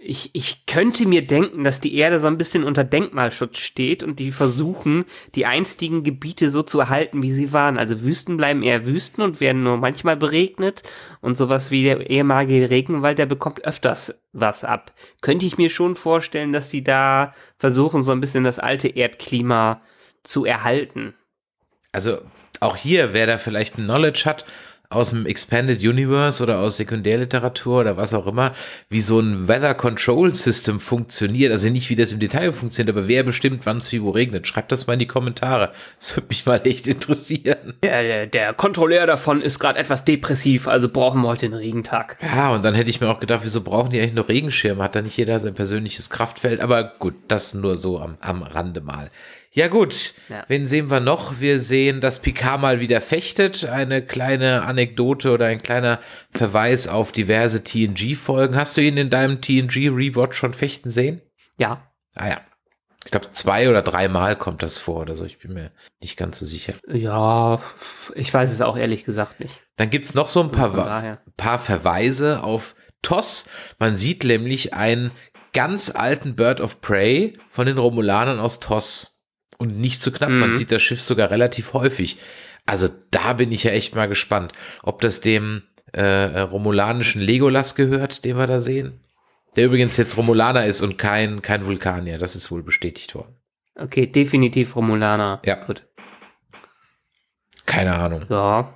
ich, ich könnte mir denken, dass die Erde so ein bisschen unter Denkmalschutz steht und die versuchen, die einstigen Gebiete so zu erhalten, wie sie waren. Also Wüsten bleiben eher Wüsten und werden nur manchmal beregnet und sowas wie der ehemalige Regenwald, der bekommt öfters was ab. Könnte ich mir schon vorstellen, dass die da versuchen, so ein bisschen das alte Erdklima zu erhalten. Also auch hier, wer da vielleicht ein Knowledge hat aus dem Expanded Universe oder aus Sekundärliteratur oder was auch immer, wie so ein Weather Control System funktioniert. Also nicht, wie das im Detail funktioniert, aber wer bestimmt, wann es wie wo regnet. Schreibt das mal in die Kommentare. Das würde mich mal echt interessieren. Der, der, der Kontrolleur davon ist gerade etwas depressiv, also brauchen wir heute einen Regentag. Ja, und dann hätte ich mir auch gedacht, wieso brauchen die eigentlich nur Regenschirme? Hat da nicht jeder sein persönliches Kraftfeld? Aber gut, das nur so am, am Rande mal. Ja, gut. Ja. Wen sehen wir noch? Wir sehen, dass Picard mal wieder fechtet. Eine kleine Anekdote oder ein kleiner Verweis auf diverse TNG-Folgen. Hast du ihn in deinem TNG-Rewatch schon fechten sehen? Ja. Ah, ja. Ich glaube, zwei oder dreimal kommt das vor oder so. Ich bin mir nicht ganz so sicher. Ja, ich weiß es auch ehrlich gesagt nicht. Dann gibt es noch so ein paar, paar Verweise auf TOS. Man sieht nämlich einen ganz alten Bird of Prey von den Romulanern aus TOS und nicht zu knapp. Mhm. Man sieht das Schiff sogar relativ häufig. Also da bin ich ja echt mal gespannt, ob das dem äh, äh, romulanischen Legolas gehört, den wir da sehen. Der übrigens jetzt Romulaner ist und kein, kein Vulkanier. Das ist wohl bestätigt worden. Okay, definitiv Romulaner. Ja. Gut. Keine Ahnung. Ja.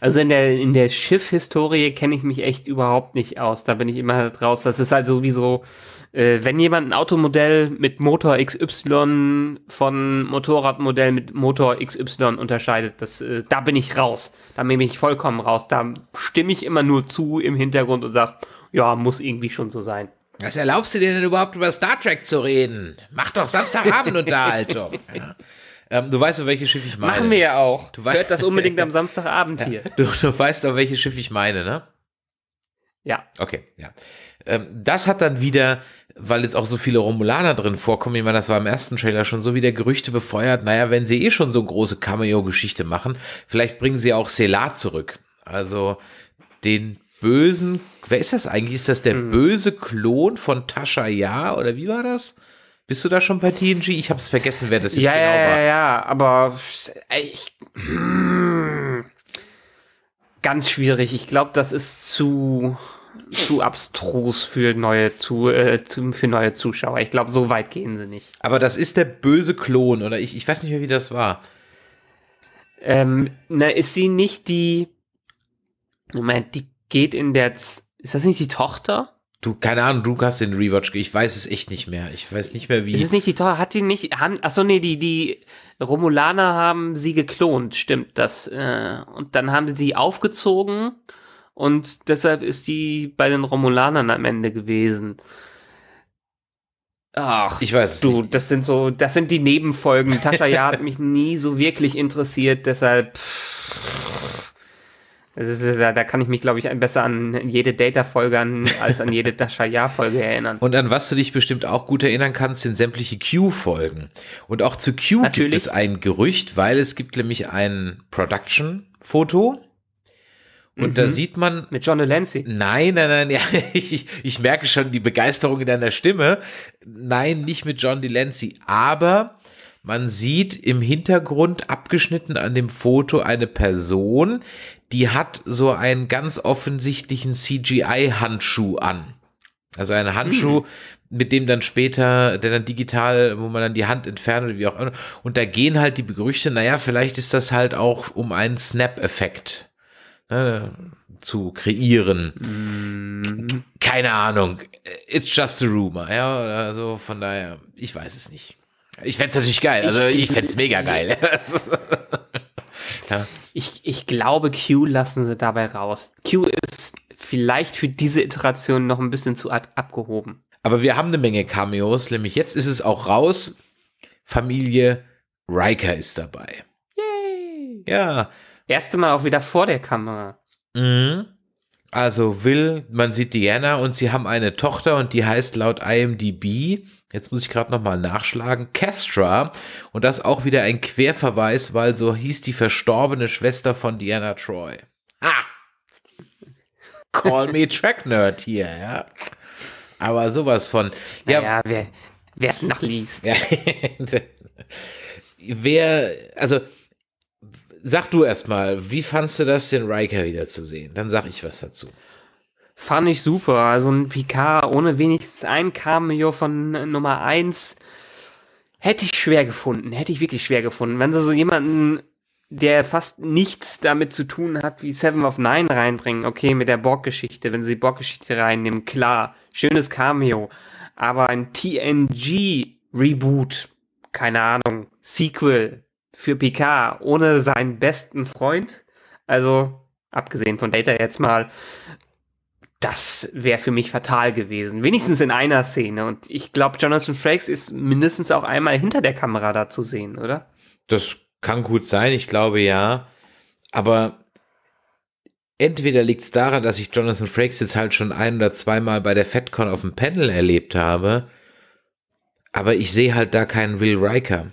Also in der, in der Schiffhistorie kenne ich mich echt überhaupt nicht aus. Da bin ich immer draus. Das ist halt sowieso äh, wenn jemand ein Automodell mit Motor XY von Motorradmodell mit Motor XY unterscheidet, das, äh, da bin ich raus. Da bin ich vollkommen raus. Da stimme ich immer nur zu im Hintergrund und sage, ja, muss irgendwie schon so sein. Was erlaubst du dir denn überhaupt über Star Trek zu reden? Mach doch Samstagabend Samstagabendunterhaltung. ja. Ähm, du weißt doch, welches Schiff ich meine. Machen wir ja auch. Du Hört das unbedingt am Samstagabend ja. hier. Du, du weißt doch, welches Schiff ich meine, ne? Ja. Okay, ja. Ähm, das hat dann wieder weil jetzt auch so viele Romulaner drin vorkommen, ich meine, das war im ersten Trailer schon so wie der Gerüchte befeuert, naja, wenn sie eh schon so große Cameo-Geschichte machen, vielleicht bringen sie auch Selar zurück. Also den bösen, wer ist das eigentlich? Ist das der mhm. böse Klon von Tasha Ja oder wie war das? Bist du da schon bei TNG? Ich habe es vergessen, wer das jetzt ja, genau ja, war. Ja, ja, aber ich, hm, ganz schwierig. Ich glaube, das ist zu zu abstrus für neue, zu, äh, für neue Zuschauer. Ich glaube, so weit gehen sie nicht. Aber das ist der böse Klon, oder? Ich, ich weiß nicht mehr, wie das war. Ähm, na, ist sie nicht die. Moment, die geht in der. Z ist das nicht die Tochter? Du, keine Ahnung, du hast den Rewatch. Ich weiß es echt nicht mehr. Ich weiß nicht mehr, wie. Ist es nicht die Tochter? Hat die nicht. Haben, achso, nee, die, die Romulaner haben sie geklont, stimmt das. Äh, und dann haben sie die aufgezogen und deshalb ist die bei den Romulanern am Ende gewesen. Ach, ich weiß. Du, das sind so, das sind die Nebenfolgen. Tascha ja hat mich nie so wirklich interessiert, deshalb. da, da, kann ich mich, glaube ich, besser an jede Data-Folge als an jede Dasha-Ja-Folge erinnern. Und an was du dich bestimmt auch gut erinnern kannst, sind sämtliche Q-Folgen. Und auch zu Q Natürlich. gibt es ein Gerücht, weil es gibt nämlich ein Production-Foto und mhm. da sieht man. Mit John Delancey. Nein, nein, nein, ja, ich, ich merke schon die Begeisterung in deiner Stimme. Nein, nicht mit John Delancey. Aber man sieht im Hintergrund abgeschnitten an dem Foto eine Person, die hat so einen ganz offensichtlichen CGI-Handschuh an. Also einen Handschuh, mhm. mit dem dann später, der dann digital, wo man dann die Hand entfernt oder wie auch immer. Und da gehen halt die Gerüchte, naja, vielleicht ist das halt auch um einen Snap-Effekt äh, zu kreieren. Mm. Keine Ahnung. It's just a rumor. Ja, also von daher, ich weiß es nicht. Ich fände es natürlich geil. Also ich, ich fände es mega geil. ja. ich, ich glaube, Q lassen sie dabei raus. Q ist vielleicht für diese Iteration noch ein bisschen zu abgehoben. Aber wir haben eine Menge Cameos, nämlich jetzt ist es auch raus. Familie Riker ist dabei. Yay! Ja, Erste Mal auch wieder vor der Kamera. Mhm. Also Will, man sieht Diana und sie haben eine Tochter und die heißt laut IMDb, jetzt muss ich gerade nochmal nachschlagen, Kestra. Und das auch wieder ein Querverweis, weil so hieß die verstorbene Schwester von Diana Troy. Ha! Call me Track Nerd hier, ja. Aber sowas von. Ja, naja, wer es nachliest. Ja, wer, also sag du erstmal, wie fandst du das, den Riker wiederzusehen? Dann sag ich was dazu. Fand ich super. Also ein Picard ohne wenigstens ein Cameo von Nummer 1 hätte ich schwer gefunden. Hätte ich wirklich schwer gefunden. Wenn sie so jemanden, der fast nichts damit zu tun hat, wie Seven of Nine reinbringen, okay, mit der Borg-Geschichte, wenn sie die Borg-Geschichte reinnehmen, klar, schönes Cameo. Aber ein TNG-Reboot, keine Ahnung, Sequel, für Picard ohne seinen besten Freund, also abgesehen von Data jetzt mal, das wäre für mich fatal gewesen. Wenigstens in einer Szene. Und ich glaube, Jonathan Frakes ist mindestens auch einmal hinter der Kamera da zu sehen, oder? Das kann gut sein, ich glaube ja. Aber entweder liegt es daran, dass ich Jonathan Frakes jetzt halt schon ein oder zweimal bei der FedCon auf dem Panel erlebt habe, aber ich sehe halt da keinen Will Riker.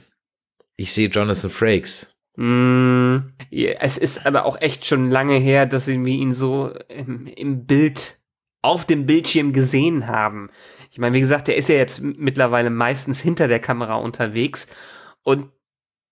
Ich sehe Jonathan Frakes. Mm, es ist aber auch echt schon lange her, dass wir ihn so im, im Bild, auf dem Bildschirm gesehen haben. Ich meine, wie gesagt, der ist ja jetzt mittlerweile meistens hinter der Kamera unterwegs und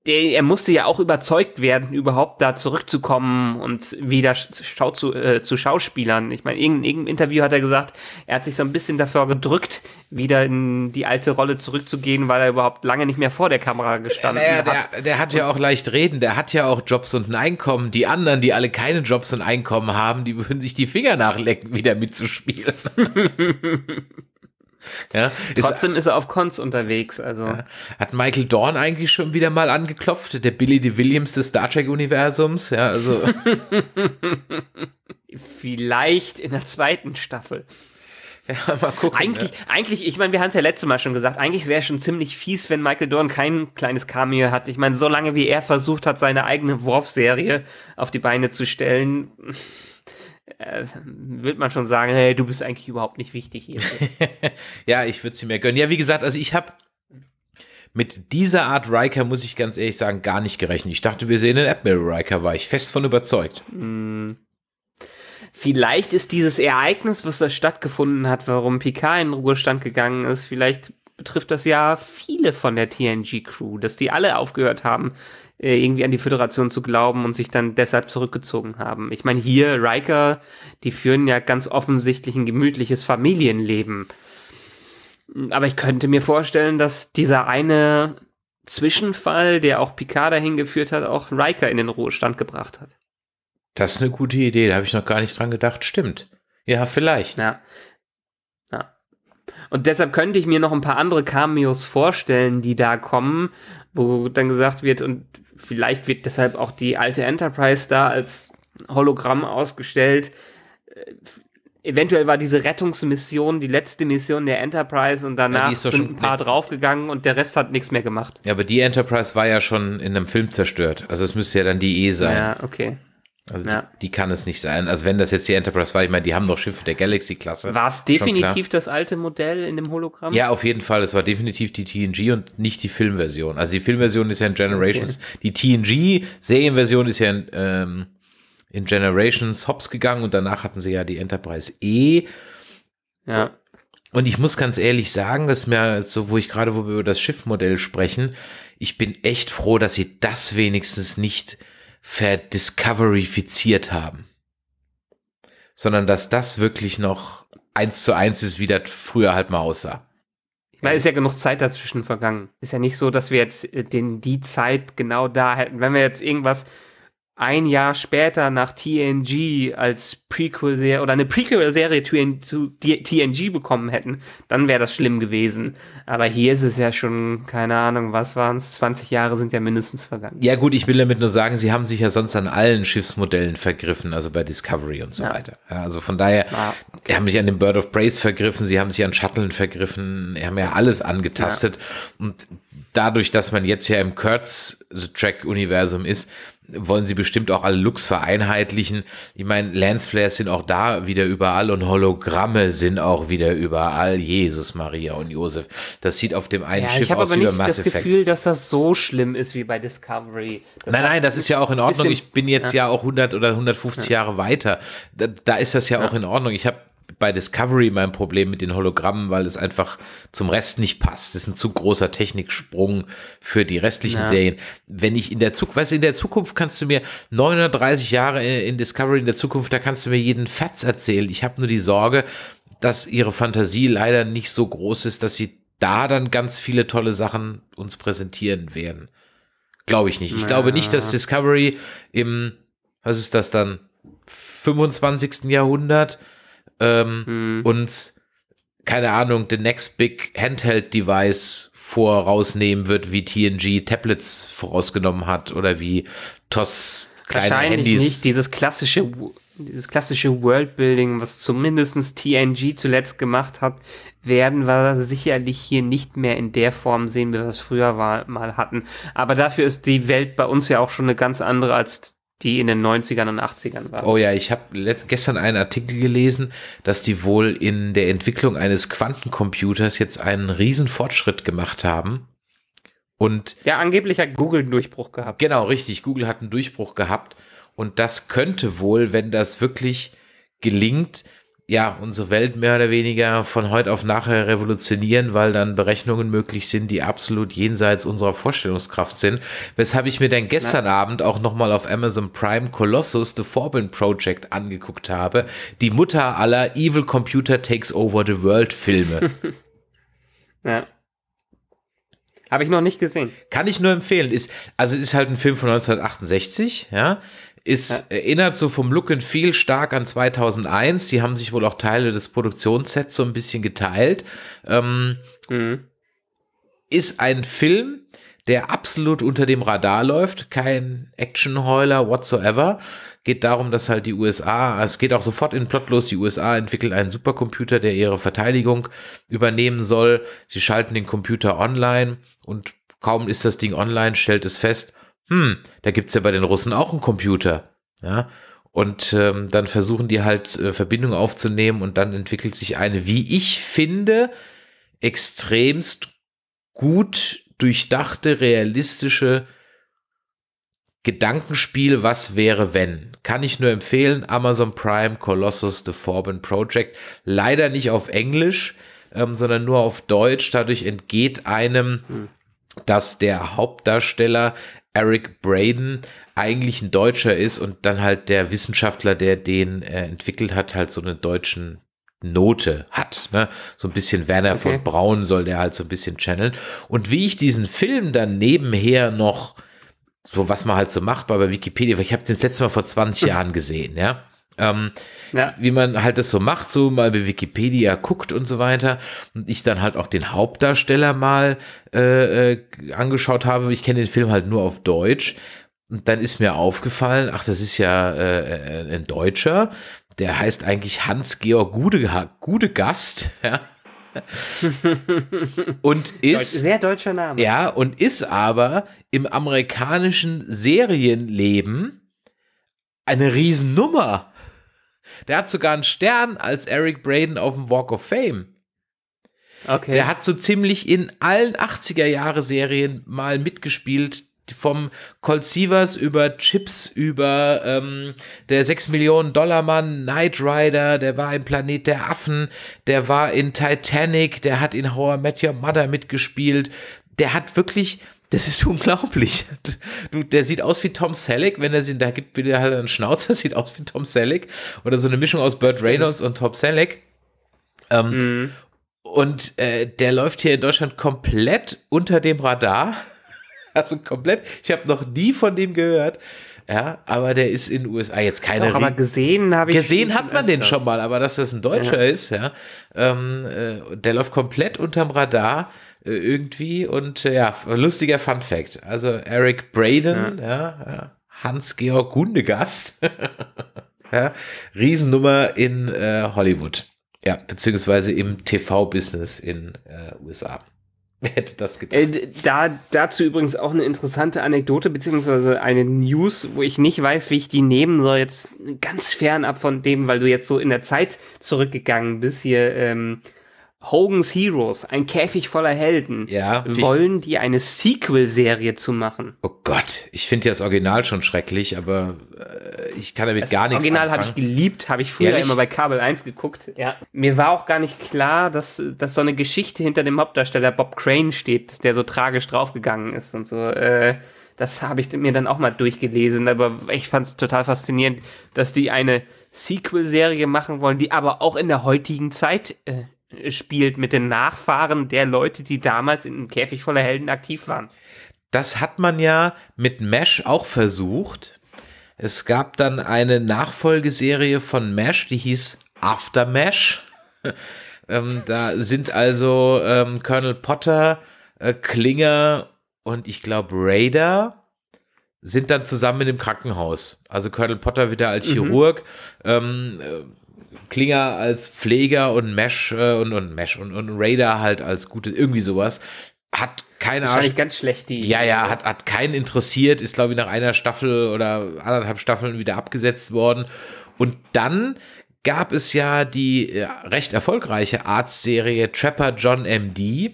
der, er musste ja auch überzeugt werden, überhaupt da zurückzukommen und wieder schau zu, äh, zu Schauspielern. Ich meine, in irgendeinem Interview hat er gesagt, er hat sich so ein bisschen dafür gedrückt, wieder in die alte Rolle zurückzugehen, weil er überhaupt lange nicht mehr vor der Kamera gestanden naja, hat. Der, der hat ja auch leicht reden, der hat ja auch Jobs und ein Einkommen. Die anderen, die alle keine Jobs und Einkommen haben, die würden sich die Finger nachlecken, wieder mitzuspielen. Ja, Trotzdem ist, ist, er auf Cons unterwegs. Also. Ja. Hat Michael Dorn eigentlich schon wieder mal angeklopft, der Billy de Williams des Star Trek-Universums? Ja, also. Vielleicht in der zweiten Staffel. Ja, mal gucken. Eigentlich, ne? eigentlich ich meine, wir haben es ja letztes Mal schon gesagt, eigentlich wäre es schon ziemlich fies, wenn Michael Dorn kein kleines Cameo hat. Ich meine, so lange wie er versucht hat, seine eigene Worf-Serie auf die Beine zu stellen. Äh, würde man schon sagen, hey, du bist eigentlich überhaupt nicht wichtig hier. ja, ich würde sie mir gönnen. Ja, wie gesagt, also ich habe mit dieser Art Riker, muss ich ganz ehrlich sagen, gar nicht gerechnet. Ich dachte, wir sehen den Admiral Riker, war ich fest von überzeugt. Hm. Vielleicht ist dieses Ereignis, was da stattgefunden hat, warum Picard in Ruhestand gegangen ist, vielleicht betrifft das ja viele von der TNG-Crew, dass die alle aufgehört haben, äh, irgendwie an die Föderation zu glauben und sich dann deshalb zurückgezogen haben. Ich meine, hier Riker, die führen ja ganz offensichtlich ein gemütliches Familienleben. Aber ich könnte mir vorstellen, dass dieser eine Zwischenfall, der auch Picard dahin geführt hat, auch Riker in den Ruhestand gebracht hat. Das ist eine gute Idee, da habe ich noch gar nicht dran gedacht. Stimmt. Ja, vielleicht. Ja. ja. Und deshalb könnte ich mir noch ein paar andere Cameos vorstellen, die da kommen, wo dann gesagt wird, und Vielleicht wird deshalb auch die alte Enterprise da als Hologramm ausgestellt. Äh, eventuell war diese Rettungsmission die letzte Mission der Enterprise und danach ja, sind ein paar draufgegangen und der Rest hat nichts mehr gemacht. Ja, aber die Enterprise war ja schon in einem Film zerstört. Also es müsste ja dann die E sein. Ja, okay. Also ja. die, die, kann es nicht sein. Also wenn das jetzt die Enterprise war, ich meine, die haben noch Schiffe der Galaxy-Klasse. War es definitiv das alte Modell in dem Hologramm? Ja, auf jeden Fall. Es war definitiv die TNG und nicht die Filmversion. Also die Filmversion ist ja in Generations. Okay. Die TNG-Serienversion ist ja in, ähm, in Generations hops gegangen und danach hatten sie ja die Enterprise E. Ja. Und ich muss ganz ehrlich sagen, dass mir so, wo ich gerade, wo wir über das Schiffmodell sprechen, ich bin echt froh, dass sie das wenigstens nicht verdiscoveryfiziert haben. Sondern dass das wirklich noch eins zu eins ist, wie das früher halt mal aussah. Weil also, ist ja genug Zeit dazwischen vergangen. Ist ja nicht so, dass wir jetzt äh, den, die Zeit genau da hätten. Wenn wir jetzt irgendwas ein Jahr später nach TNG als Prequel-Serie oder eine Prequel-Serie zu TNG bekommen hätten, dann wäre das schlimm gewesen. Aber hier ist es ja schon, keine Ahnung, was waren es? 20 Jahre sind ja mindestens vergangen. Ja, gut, ich will damit nur sagen, sie haben sich ja sonst an allen Schiffsmodellen vergriffen, also bei Discovery und so ja. weiter. Ja, also von daher, ah, okay. sie haben sich an dem Bird of Praise vergriffen, sie haben sich an Shuttlen vergriffen, sie haben ja alles angetastet. Ja. Und dadurch, dass man jetzt ja im Kurtz-Track-Universum ist, wollen sie bestimmt auch alle Looks vereinheitlichen. Ich meine, Lance-Flares sind auch da wieder überall und Hologramme sind auch wieder überall. Jesus, Maria und Josef. Das sieht auf dem einen ja, Schiff aus wie bei Mass Effect. Ich habe das Gefühl, dass das so schlimm ist wie bei Discovery. Das nein, nein, das ist ja auch in Ordnung. Bisschen, ich bin jetzt ja, ja auch 100 oder 150 ja. Jahre weiter. Da, da, ist das ja, auch in Ordnung. Ich habe bei Discovery mein Problem mit den Hologrammen, weil es einfach zum Rest nicht passt. Das ist ein zu großer Techniksprung für die restlichen ja. Serien. Wenn ich in der Zukunft, weißt du, in der Zukunft kannst du mir 930 Jahre in Discovery in der Zukunft, da kannst du mir jeden Fatz erzählen. Ich habe nur die Sorge, dass ihre Fantasie leider nicht so groß ist, dass sie da dann ganz viele tolle Sachen uns präsentieren werden. Glaube ich nicht. Ich ja. glaube nicht, dass Discovery im, was ist das dann, 25. Jahrhundert ähm, hm. und keine Ahnung, the next big handheld device vorausnehmen wird, wie TNG Tablets vorausgenommen hat oder wie TOS kleine Wahrscheinlich Handys. nicht dieses klassische dieses klassische Worldbuilding, was zumindestens TNG zuletzt gemacht hat, werden wir sicherlich hier nicht mehr in der Form sehen, wie wir es früher war, mal hatten. Aber dafür ist die Welt bei uns ja auch schon eine ganz andere als die in den 90ern und 80ern waren. Oh ja, ich habe gestern einen Artikel gelesen, dass die wohl in der Entwicklung eines Quantencomputers jetzt einen riesen Fortschritt gemacht haben. Und ja, angeblich hat Google einen Durchbruch gehabt. Genau, richtig. Google hat einen Durchbruch gehabt. Und das könnte wohl, wenn das wirklich gelingt, ja, unsere Welt mehr oder weniger von heute auf nachher revolutionieren, weil dann Berechnungen möglich sind, die absolut jenseits unserer Vorstellungskraft sind. Weshalb ich mir dann gestern Nein. Abend auch nochmal auf Amazon Prime Colossus The Forbin Project angeguckt habe. Die Mutter aller Evil Computer Takes Over the World Filme. ja. Habe ich noch nicht gesehen. Kann ich nur empfehlen. Ist, also ist halt ein Film von 1968, ja ist, ja. Äh, erinnert so vom Look and Feel stark an 2001. Die haben sich wohl auch Teile des Produktionssets so ein bisschen geteilt. Ähm, mhm. Ist ein Film, der absolut unter dem Radar läuft. Kein Actionheuler whatsoever. Geht darum, dass halt die USA, es geht auch sofort in Plot los, die USA entwickeln einen Supercomputer, der ihre Verteidigung übernehmen soll. Sie schalten den Computer online und kaum ist das Ding online, stellt es fest, hm, da gibt es ja bei den Russen auch einen Computer. Ja? Und ähm, dann versuchen die halt äh, Verbindungen aufzunehmen und dann entwickelt sich eine, wie ich finde, extremst gut durchdachte, realistische Gedankenspiel, was wäre wenn? Kann ich nur empfehlen, Amazon Prime Colossus The Forbidden Project. Leider nicht auf Englisch, ähm, sondern nur auf Deutsch. Dadurch entgeht einem, hm. dass der Hauptdarsteller Eric Braden eigentlich ein Deutscher ist und dann halt der Wissenschaftler, der den äh, entwickelt hat, halt so eine deutschen Note hat. Ne? So ein bisschen Werner okay. von Braun soll der halt so ein bisschen channeln. Und wie ich diesen Film dann nebenher noch, so was man halt so macht bei Wikipedia, weil ich habe den das letzte Mal vor 20 Jahren gesehen, ja. Ähm, ja. Wie man halt das so macht, so mal bei Wikipedia guckt und so weiter. Und ich dann halt auch den Hauptdarsteller mal äh, äh angeschaut habe. Ich kenne den Film halt nur auf Deutsch. Und dann ist mir aufgefallen, ach, das ist ja äh, äh ein Deutscher. Der heißt eigentlich Hans-Georg Gude, Gude Gast. Ja. und ist sehr deutscher Name. Ja, und ist aber im amerikanischen Serienleben eine Riesennummer. Der hat sogar einen Stern als Eric Braden auf dem Walk of Fame. Okay. Der hat so ziemlich in allen 80er-Jahre-Serien mal mitgespielt. Vom Colt Sievers über Chips, über ähm, der 6 Millionen Dollar Mann, Knight Rider, der war im Planet der Affen, der war in Titanic, der hat in How I Met Your Mother mitgespielt. Der hat wirklich, das ist unglaublich. Der sieht aus wie Tom Selleck, wenn er sie, da gibt wieder halt einen Schnauzer, sieht aus wie Tom Selleck oder so eine Mischung aus Burt Reynolds und Tom Selleck. Ähm, mhm. Und äh, der läuft hier in Deutschland komplett unter dem Radar. Also komplett. Ich habe noch nie von dem gehört. Ja, aber der ist in den USA jetzt keine. Doch, aber gesehen habe ich. Gesehen hat man öfters. den schon mal, aber dass das ein Deutscher ja. ist, ja. Ähm, äh, der läuft komplett unterm Radar irgendwie. Und äh, ja, lustiger Fun Fact. Also Eric Braden, ja. ja Hans-Georg Hundegast. ja, Riesennummer in äh, Hollywood. Ja, beziehungsweise im TV-Business in äh, USA. Wer hätte das gedacht? Äh, da, dazu übrigens auch eine interessante Anekdote, beziehungsweise eine News, wo ich nicht weiß, wie ich die nehmen soll. Jetzt ganz fernab von dem, weil du jetzt so in der Zeit zurückgegangen bist, hier ähm, Hogan's Heroes, ein Käfig voller Helden, ja, wollen die eine Sequel-Serie zu machen. Oh Gott, ich finde ja das Original schon schrecklich, aber äh, ich kann damit das gar nichts Das Original habe ich geliebt, habe ich früher Ehrlich? immer bei Kabel 1 geguckt. Ja. Mir war auch gar nicht klar, dass, dass so eine Geschichte hinter dem Hauptdarsteller Bob Crane steht, der so tragisch draufgegangen ist und so. Äh, das habe ich mir dann auch mal durchgelesen, aber ich fand es total faszinierend, dass die eine Sequel-Serie machen wollen, die aber auch in der heutigen Zeit äh, spielt mit den Nachfahren der Leute, die damals in einem Käfig voller Helden aktiv waren. Das hat man ja mit Mesh auch versucht. Es gab dann eine Nachfolgeserie von Mesh, die hieß After Mesh. ähm, da sind also ähm, Colonel Potter, äh, Klinger und ich glaube Raider sind dann zusammen mit dem Krankenhaus. Also Colonel Potter wieder als mhm. Chirurg, mhm. ähm, äh, Klinger als Pfleger und Mesh äh, und, und Mesh und, und Raider halt als gutes, irgendwie sowas. Hat keine Wahrscheinlich ganz schlecht die. Ja, ja, hat, hat keinen interessiert, ist, glaube ich, nach einer Staffel oder anderthalb Staffeln wieder abgesetzt worden. Und dann gab es ja die äh, recht erfolgreiche Arztserie Trapper John MD.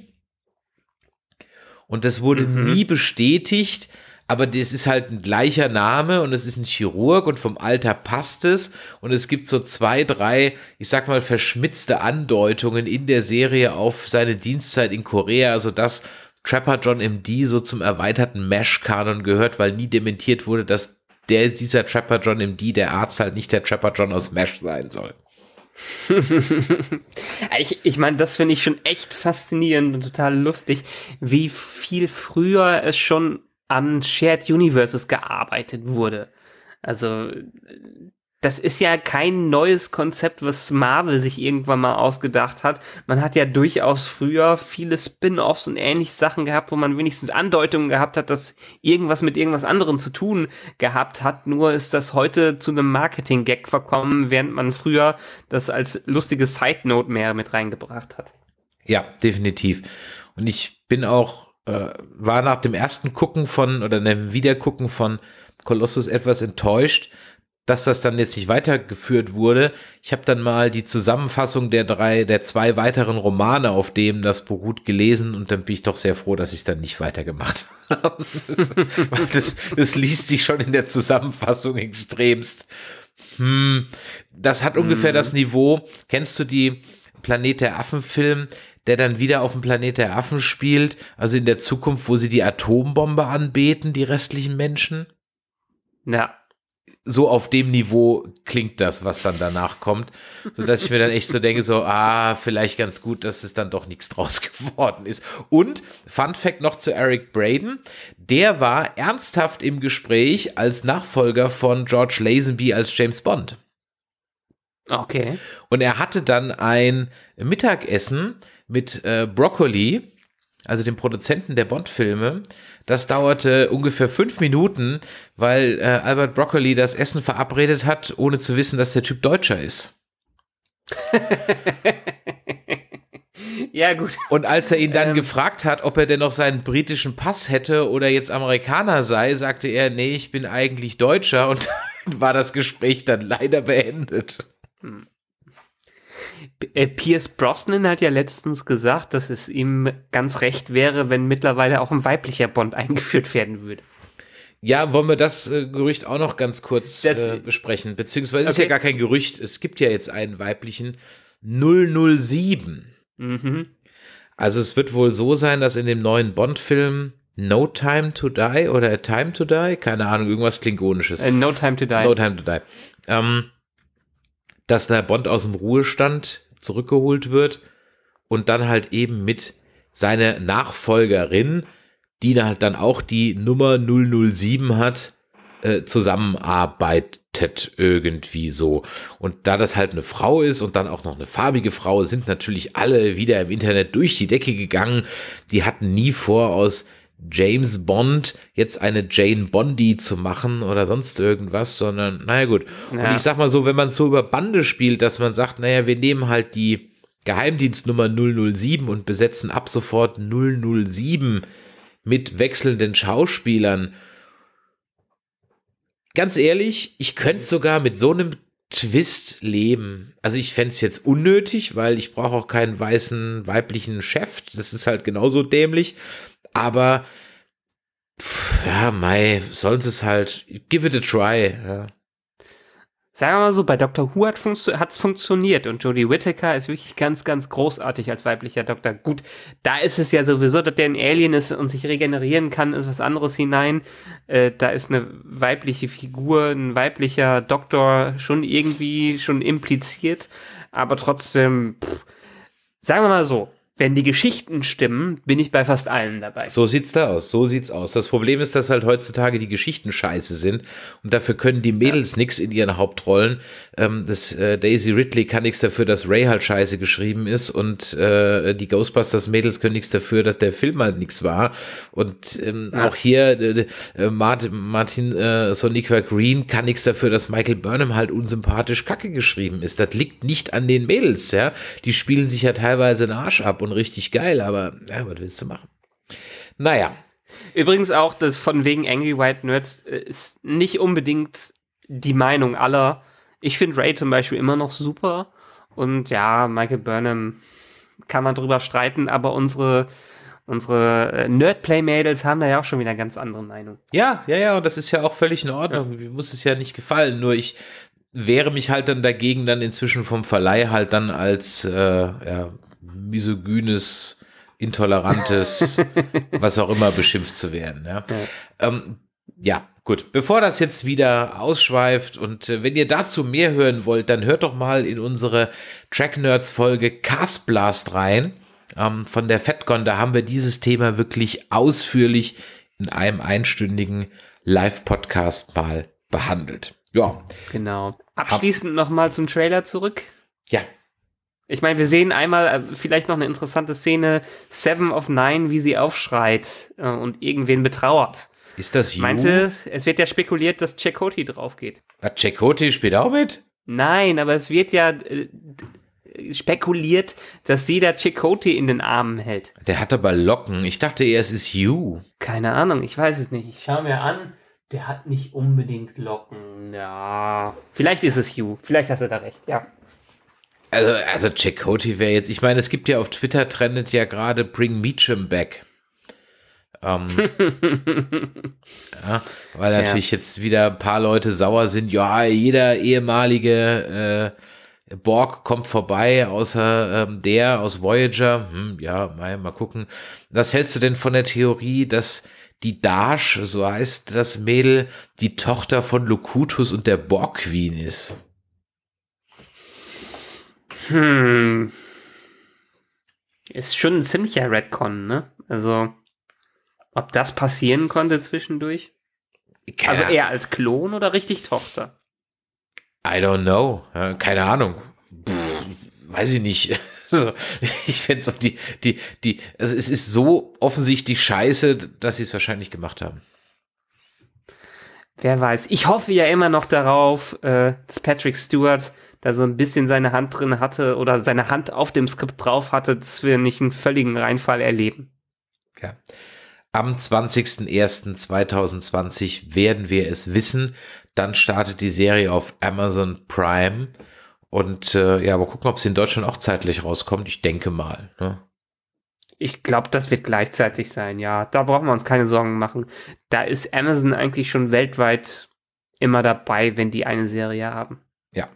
Und das wurde mhm. nie bestätigt, aber das ist halt ein gleicher Name und es ist ein Chirurg und vom Alter passt es und es gibt so zwei, drei, ich sag mal, verschmitzte Andeutungen in der Serie auf seine Dienstzeit in Korea, also dass Trapper John MD so zum erweiterten Mesh-Kanon gehört, weil nie dementiert wurde, dass der, dieser Trapper John MD, der Arzt halt nicht der Trapper John aus Mesh sein soll. ich ich meine, das finde ich schon echt faszinierend und total lustig, wie viel früher es schon an Shared Universes gearbeitet wurde. Also das ist ja kein neues Konzept, was Marvel sich irgendwann mal ausgedacht hat. Man hat ja durchaus früher viele Spin-offs und ähnliche Sachen gehabt, wo man wenigstens Andeutungen gehabt hat, dass irgendwas mit irgendwas anderem zu tun gehabt hat. Nur ist das heute zu einem Marketing-Gag verkommen, während man früher das als lustige Side-Note mehr mit reingebracht hat. Ja, definitiv. Und ich bin auch äh, war nach dem ersten Gucken von oder dem Wiedergucken von Colossus etwas enttäuscht, dass das dann jetzt nicht weitergeführt wurde. Ich habe dann mal die Zusammenfassung der drei, der zwei weiteren Romane, auf dem das beruht, gelesen und dann bin ich doch sehr froh, dass ich es dann nicht weitergemacht habe. das, das liest sich schon in der Zusammenfassung extremst. Hm, das hat ungefähr hm. das Niveau. Kennst du die Planet der Affen-Film? der dann wieder auf dem Planet der Affen spielt, also in der Zukunft, wo sie die Atombombe anbeten, die restlichen Menschen. Ja. So auf dem Niveau klingt das, was dann danach kommt, so dass ich mir dann echt so denke, so, ah, vielleicht ganz gut, dass es dann doch nichts draus geworden ist. Und Fun Fact noch zu Eric Braden, der war ernsthaft im Gespräch als Nachfolger von George Lazenby als James Bond. Okay. Und er hatte dann ein Mittagessen mit äh, Broccoli, also dem Produzenten der Bond-Filme. Das dauerte ungefähr fünf Minuten, weil äh, Albert Broccoli das Essen verabredet hat, ohne zu wissen, dass der Typ Deutscher ist. ja, gut. Und als er ihn dann ähm, gefragt hat, ob er denn noch seinen britischen Pass hätte oder jetzt Amerikaner sei, sagte er, nee, ich bin eigentlich Deutscher und dann war das Gespräch dann leider beendet. Hm äh, Pierce Brosnan hat ja letztens gesagt, dass es ihm ganz recht wäre, wenn mittlerweile auch ein weiblicher Bond eingeführt werden würde. Ja, wollen wir das äh, Gerücht auch noch ganz kurz das, äh, besprechen? Beziehungsweise okay. ist ja gar kein Gerücht. Es gibt ja jetzt einen weiblichen 007. Mhm. Also es wird wohl so sein, dass in dem neuen Bond-Film No Time to Die oder A Time to Die, keine Ahnung, irgendwas Klingonisches. Uh, no Time to Die. No Time to Die. Ähm, dass der Bond aus dem Ruhestand zurückgeholt wird und dann halt eben mit seiner Nachfolgerin, die halt dann auch die Nummer 007 hat, äh, zusammenarbeitet irgendwie so. Und da das halt eine Frau ist und dann auch noch eine farbige Frau, sind natürlich alle wieder im Internet durch die Decke gegangen. Die hatten nie vor, aus James Bond jetzt eine Jane Bondi zu machen oder sonst irgendwas, sondern naja gut. Ja. Und ich sag mal so, wenn man so über Bande spielt, dass man sagt, naja, wir nehmen halt die Geheimdienstnummer 007 und besetzen ab sofort 007 mit wechselnden Schauspielern. Ganz ehrlich, ich könnte sogar mit so einem Twist leben. Also ich fände es jetzt unnötig, weil ich brauche auch keinen weißen, weiblichen Chef. Das ist halt genauso dämlich. Aber pff, ja, Mai, sollen sie es halt, give it a try. Ja. Sagen wir mal so, bei Dr. Who hat es funktio funktioniert und Jodie Whittaker ist wirklich ganz, ganz großartig als weiblicher Doktor. Gut, da ist es ja sowieso, dass der ein Alien ist und sich regenerieren kann, ist was anderes hinein. Äh, da ist eine weibliche Figur, ein weiblicher Doktor schon irgendwie schon impliziert, aber trotzdem, pff, sagen wir mal so, wenn die Geschichten stimmen, bin ich bei fast allen dabei. So sieht's da aus, so sieht's aus. Das Problem ist, dass halt heutzutage die Geschichten scheiße sind und dafür können die Mädels ja. nix in ihren Hauptrollen. Ähm, das, äh, Daisy Ridley kann nichts dafür, dass Ray halt scheiße geschrieben ist und äh, die Ghostbusters Mädels können nichts dafür, dass der Film halt nichts war. Und ähm, ja. auch hier äh, äh Martin, Martin äh, Sonica Green kann nichts dafür, dass Michael Burnham halt unsympathisch Kacke geschrieben ist. Das liegt nicht an den Mädels, ja. Die spielen sich ja teilweise den Arsch ab und richtig geil, aber ja, was willst du machen? Naja. Übrigens auch, dass von wegen Angry White Nerds äh, ist nicht unbedingt die Meinung aller. Ich finde Ray zum Beispiel immer noch super. Und ja, Michael Burnham kann man drüber streiten, aber unsere, unsere äh, play mädels haben da ja auch schon wieder ganz andere Meinung. Ja, ja, ja, und das ist ja auch völlig in Ordnung. Ja. Mir muss es ja nicht gefallen. Nur ich wehre mich halt dann dagegen, dann inzwischen vom Verleih halt dann als äh, ja, misogynes, intolerantes, was auch immer beschimpft zu werden. Ja. ja. Ähm, ja, gut. Bevor das jetzt wieder ausschweift und äh, wenn ihr dazu mehr hören wollt, dann hört doch mal in unsere Track Nerds Folge Cast Blast rein. Ähm, von der FedCon, da haben wir dieses Thema wirklich ausführlich in einem einstündigen Live-Podcast mal behandelt. Ja. Genau. Abschließend nochmal zum Trailer zurück. Ja. Ich meine, wir sehen einmal äh, vielleicht noch eine interessante Szene, Seven of Nine, wie sie aufschreit äh, und irgendwen betrauert. Ist das you? Meinte, es wird ja spekuliert, dass Chakoti draufgeht. Hat Chakoti spielt auch mit? Nein, aber es wird ja äh, spekuliert, dass sie da Chakoti in den Armen hält. Der hat aber Locken. Ich dachte eher, es ist you. Keine Ahnung, ich weiß es nicht. Ich schaue mir an, der hat nicht unbedingt Locken. Ja. Vielleicht ist es you. Vielleicht hast du da recht. Ja. Also, also Jack Cody wäre jetzt, ich meine, es gibt ja auf Twitter trendet ja gerade Bring Meacham back. Ähm, ja, weil natürlich ja. jetzt wieder ein paar Leute sauer sind. Ja, jeder ehemalige äh, Borg kommt vorbei, außer ähm, der aus Voyager. Hm, ja, mal, mal gucken. Was hältst du denn von der Theorie, dass die Dash, so heißt das Mädel, die Tochter von Locutus und der Borg Queen ist? Hm. Ist schon ein ziemlicher Redcon, ne? Also, ob das passieren konnte zwischendurch? Keine also eher als Klon oder richtig Tochter? I don't know. Keine Ahnung. Puh, weiß ich nicht. ich fände so die, die, die, also es ist so offensichtlich scheiße, dass sie es wahrscheinlich gemacht haben. Wer weiß. Ich hoffe ja immer noch darauf, äh, dass Patrick Stewart da so ein bisschen seine Hand drin hatte oder seine Hand auf dem Skript drauf hatte, dass wir nicht einen völligen Reinfall erleben. Ja. Am 20.01.2020 werden wir es wissen. Dann startet die Serie auf Amazon Prime. Und äh, ja, aber gucken, ob sie in Deutschland auch zeitlich rauskommt. Ich denke mal. Ne? Ich glaube, das wird gleichzeitig sein, ja. Da brauchen wir uns keine Sorgen machen. Da ist Amazon eigentlich schon weltweit immer dabei, wenn die eine Serie haben. Ja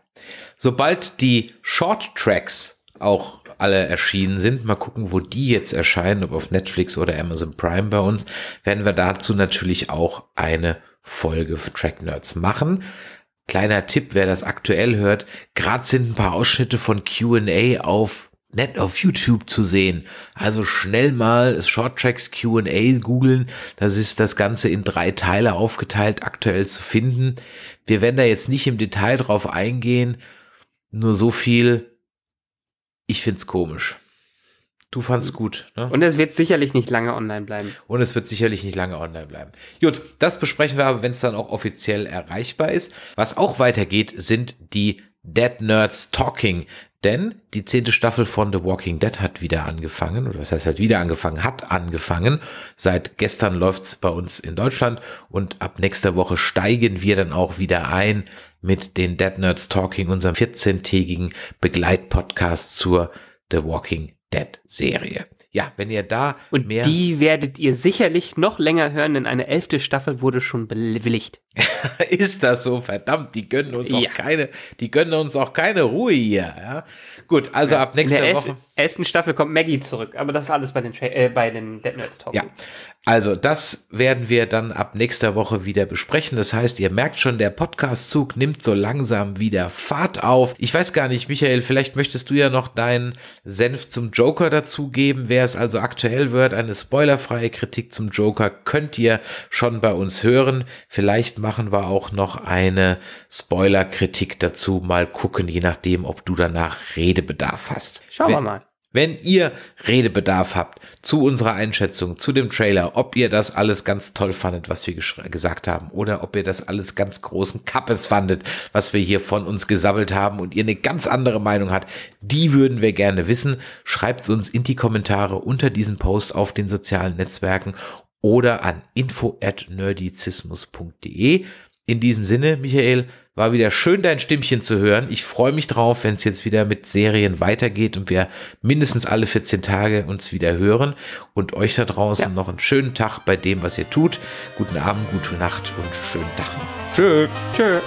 sobald die Short Tracks auch alle erschienen sind, mal gucken, wo die jetzt erscheinen, ob auf Netflix oder Amazon Prime bei uns, werden wir dazu natürlich auch eine Folge für Track Nerds machen. Kleiner Tipp, wer das aktuell hört, gerade sind ein paar Ausschnitte von QA auf Net auf YouTube zu sehen. Also schnell mal Short Tracks QA googeln. Das ist das Ganze in drei Teile aufgeteilt, aktuell zu finden. Wir werden da jetzt nicht im Detail drauf eingehen. Nur so viel, ich finde es komisch. Du fandst mhm. gut. Ne? Und es wird sicherlich nicht lange online bleiben. Und es wird sicherlich nicht lange online bleiben. Gut, das besprechen wir aber, wenn es dann auch offiziell erreichbar ist. Was auch weitergeht, sind die Dead Nerds Talking. Denn die zehnte Staffel von The Walking Dead hat wieder angefangen, oder was heißt hat wieder angefangen, hat angefangen. Seit gestern läuft es bei uns in Deutschland und ab nächster Woche steigen wir dann auch wieder ein mit den Dead Nerds Talking, unserem 14-tägigen Begleitpodcast zur The Walking Dead Serie. Ja, wenn ihr da und mehr. Die werdet ihr sicherlich noch länger hören, denn eine elfte Staffel wurde schon bewilligt. ist das so? Verdammt, die gönnen uns ja. auch keine, die gönnen uns auch keine Ruhe hier. Ja? Gut, also ja, ab nächster in Woche. Elf, elften Staffel kommt Maggie zurück, aber das ist alles bei den, äh, bei den Dead Nerds Talk. Ja, also das werden wir dann ab nächster Woche wieder besprechen. Das heißt, ihr merkt schon, der Podcastzug nimmt so langsam wieder Fahrt auf. Ich weiß gar nicht, Michael, vielleicht möchtest du ja noch deinen Senf zum Joker dazugeben. Wer es also aktuell wird, eine spoilerfreie Kritik zum Joker könnt ihr schon bei uns hören. Vielleicht mal machen wir auch noch eine Spoiler-Kritik dazu. Mal gucken, je nachdem, ob du danach Redebedarf hast. Schauen wir mal. Wenn ihr Redebedarf habt zu unserer Einschätzung, zu dem Trailer, ob ihr das alles ganz toll fandet, was wir gesagt haben, oder ob ihr das alles ganz großen Kappes fandet, was wir hier von uns gesammelt haben und ihr eine ganz andere Meinung habt, die würden wir gerne wissen. Schreibt es uns in die Kommentare unter diesem Post auf den sozialen Netzwerken oder an info@nerdizismus.de. In diesem Sinne, Michael, war wieder schön, dein Stimmchen zu hören. Ich freue mich drauf, wenn es jetzt wieder mit Serien weitergeht und wir mindestens alle 14 Tage uns wieder hören. Und euch da draußen ja. noch einen schönen Tag bei dem, was ihr tut. Guten Abend, gute Nacht und schönen Tag noch. Tschö. Tschö.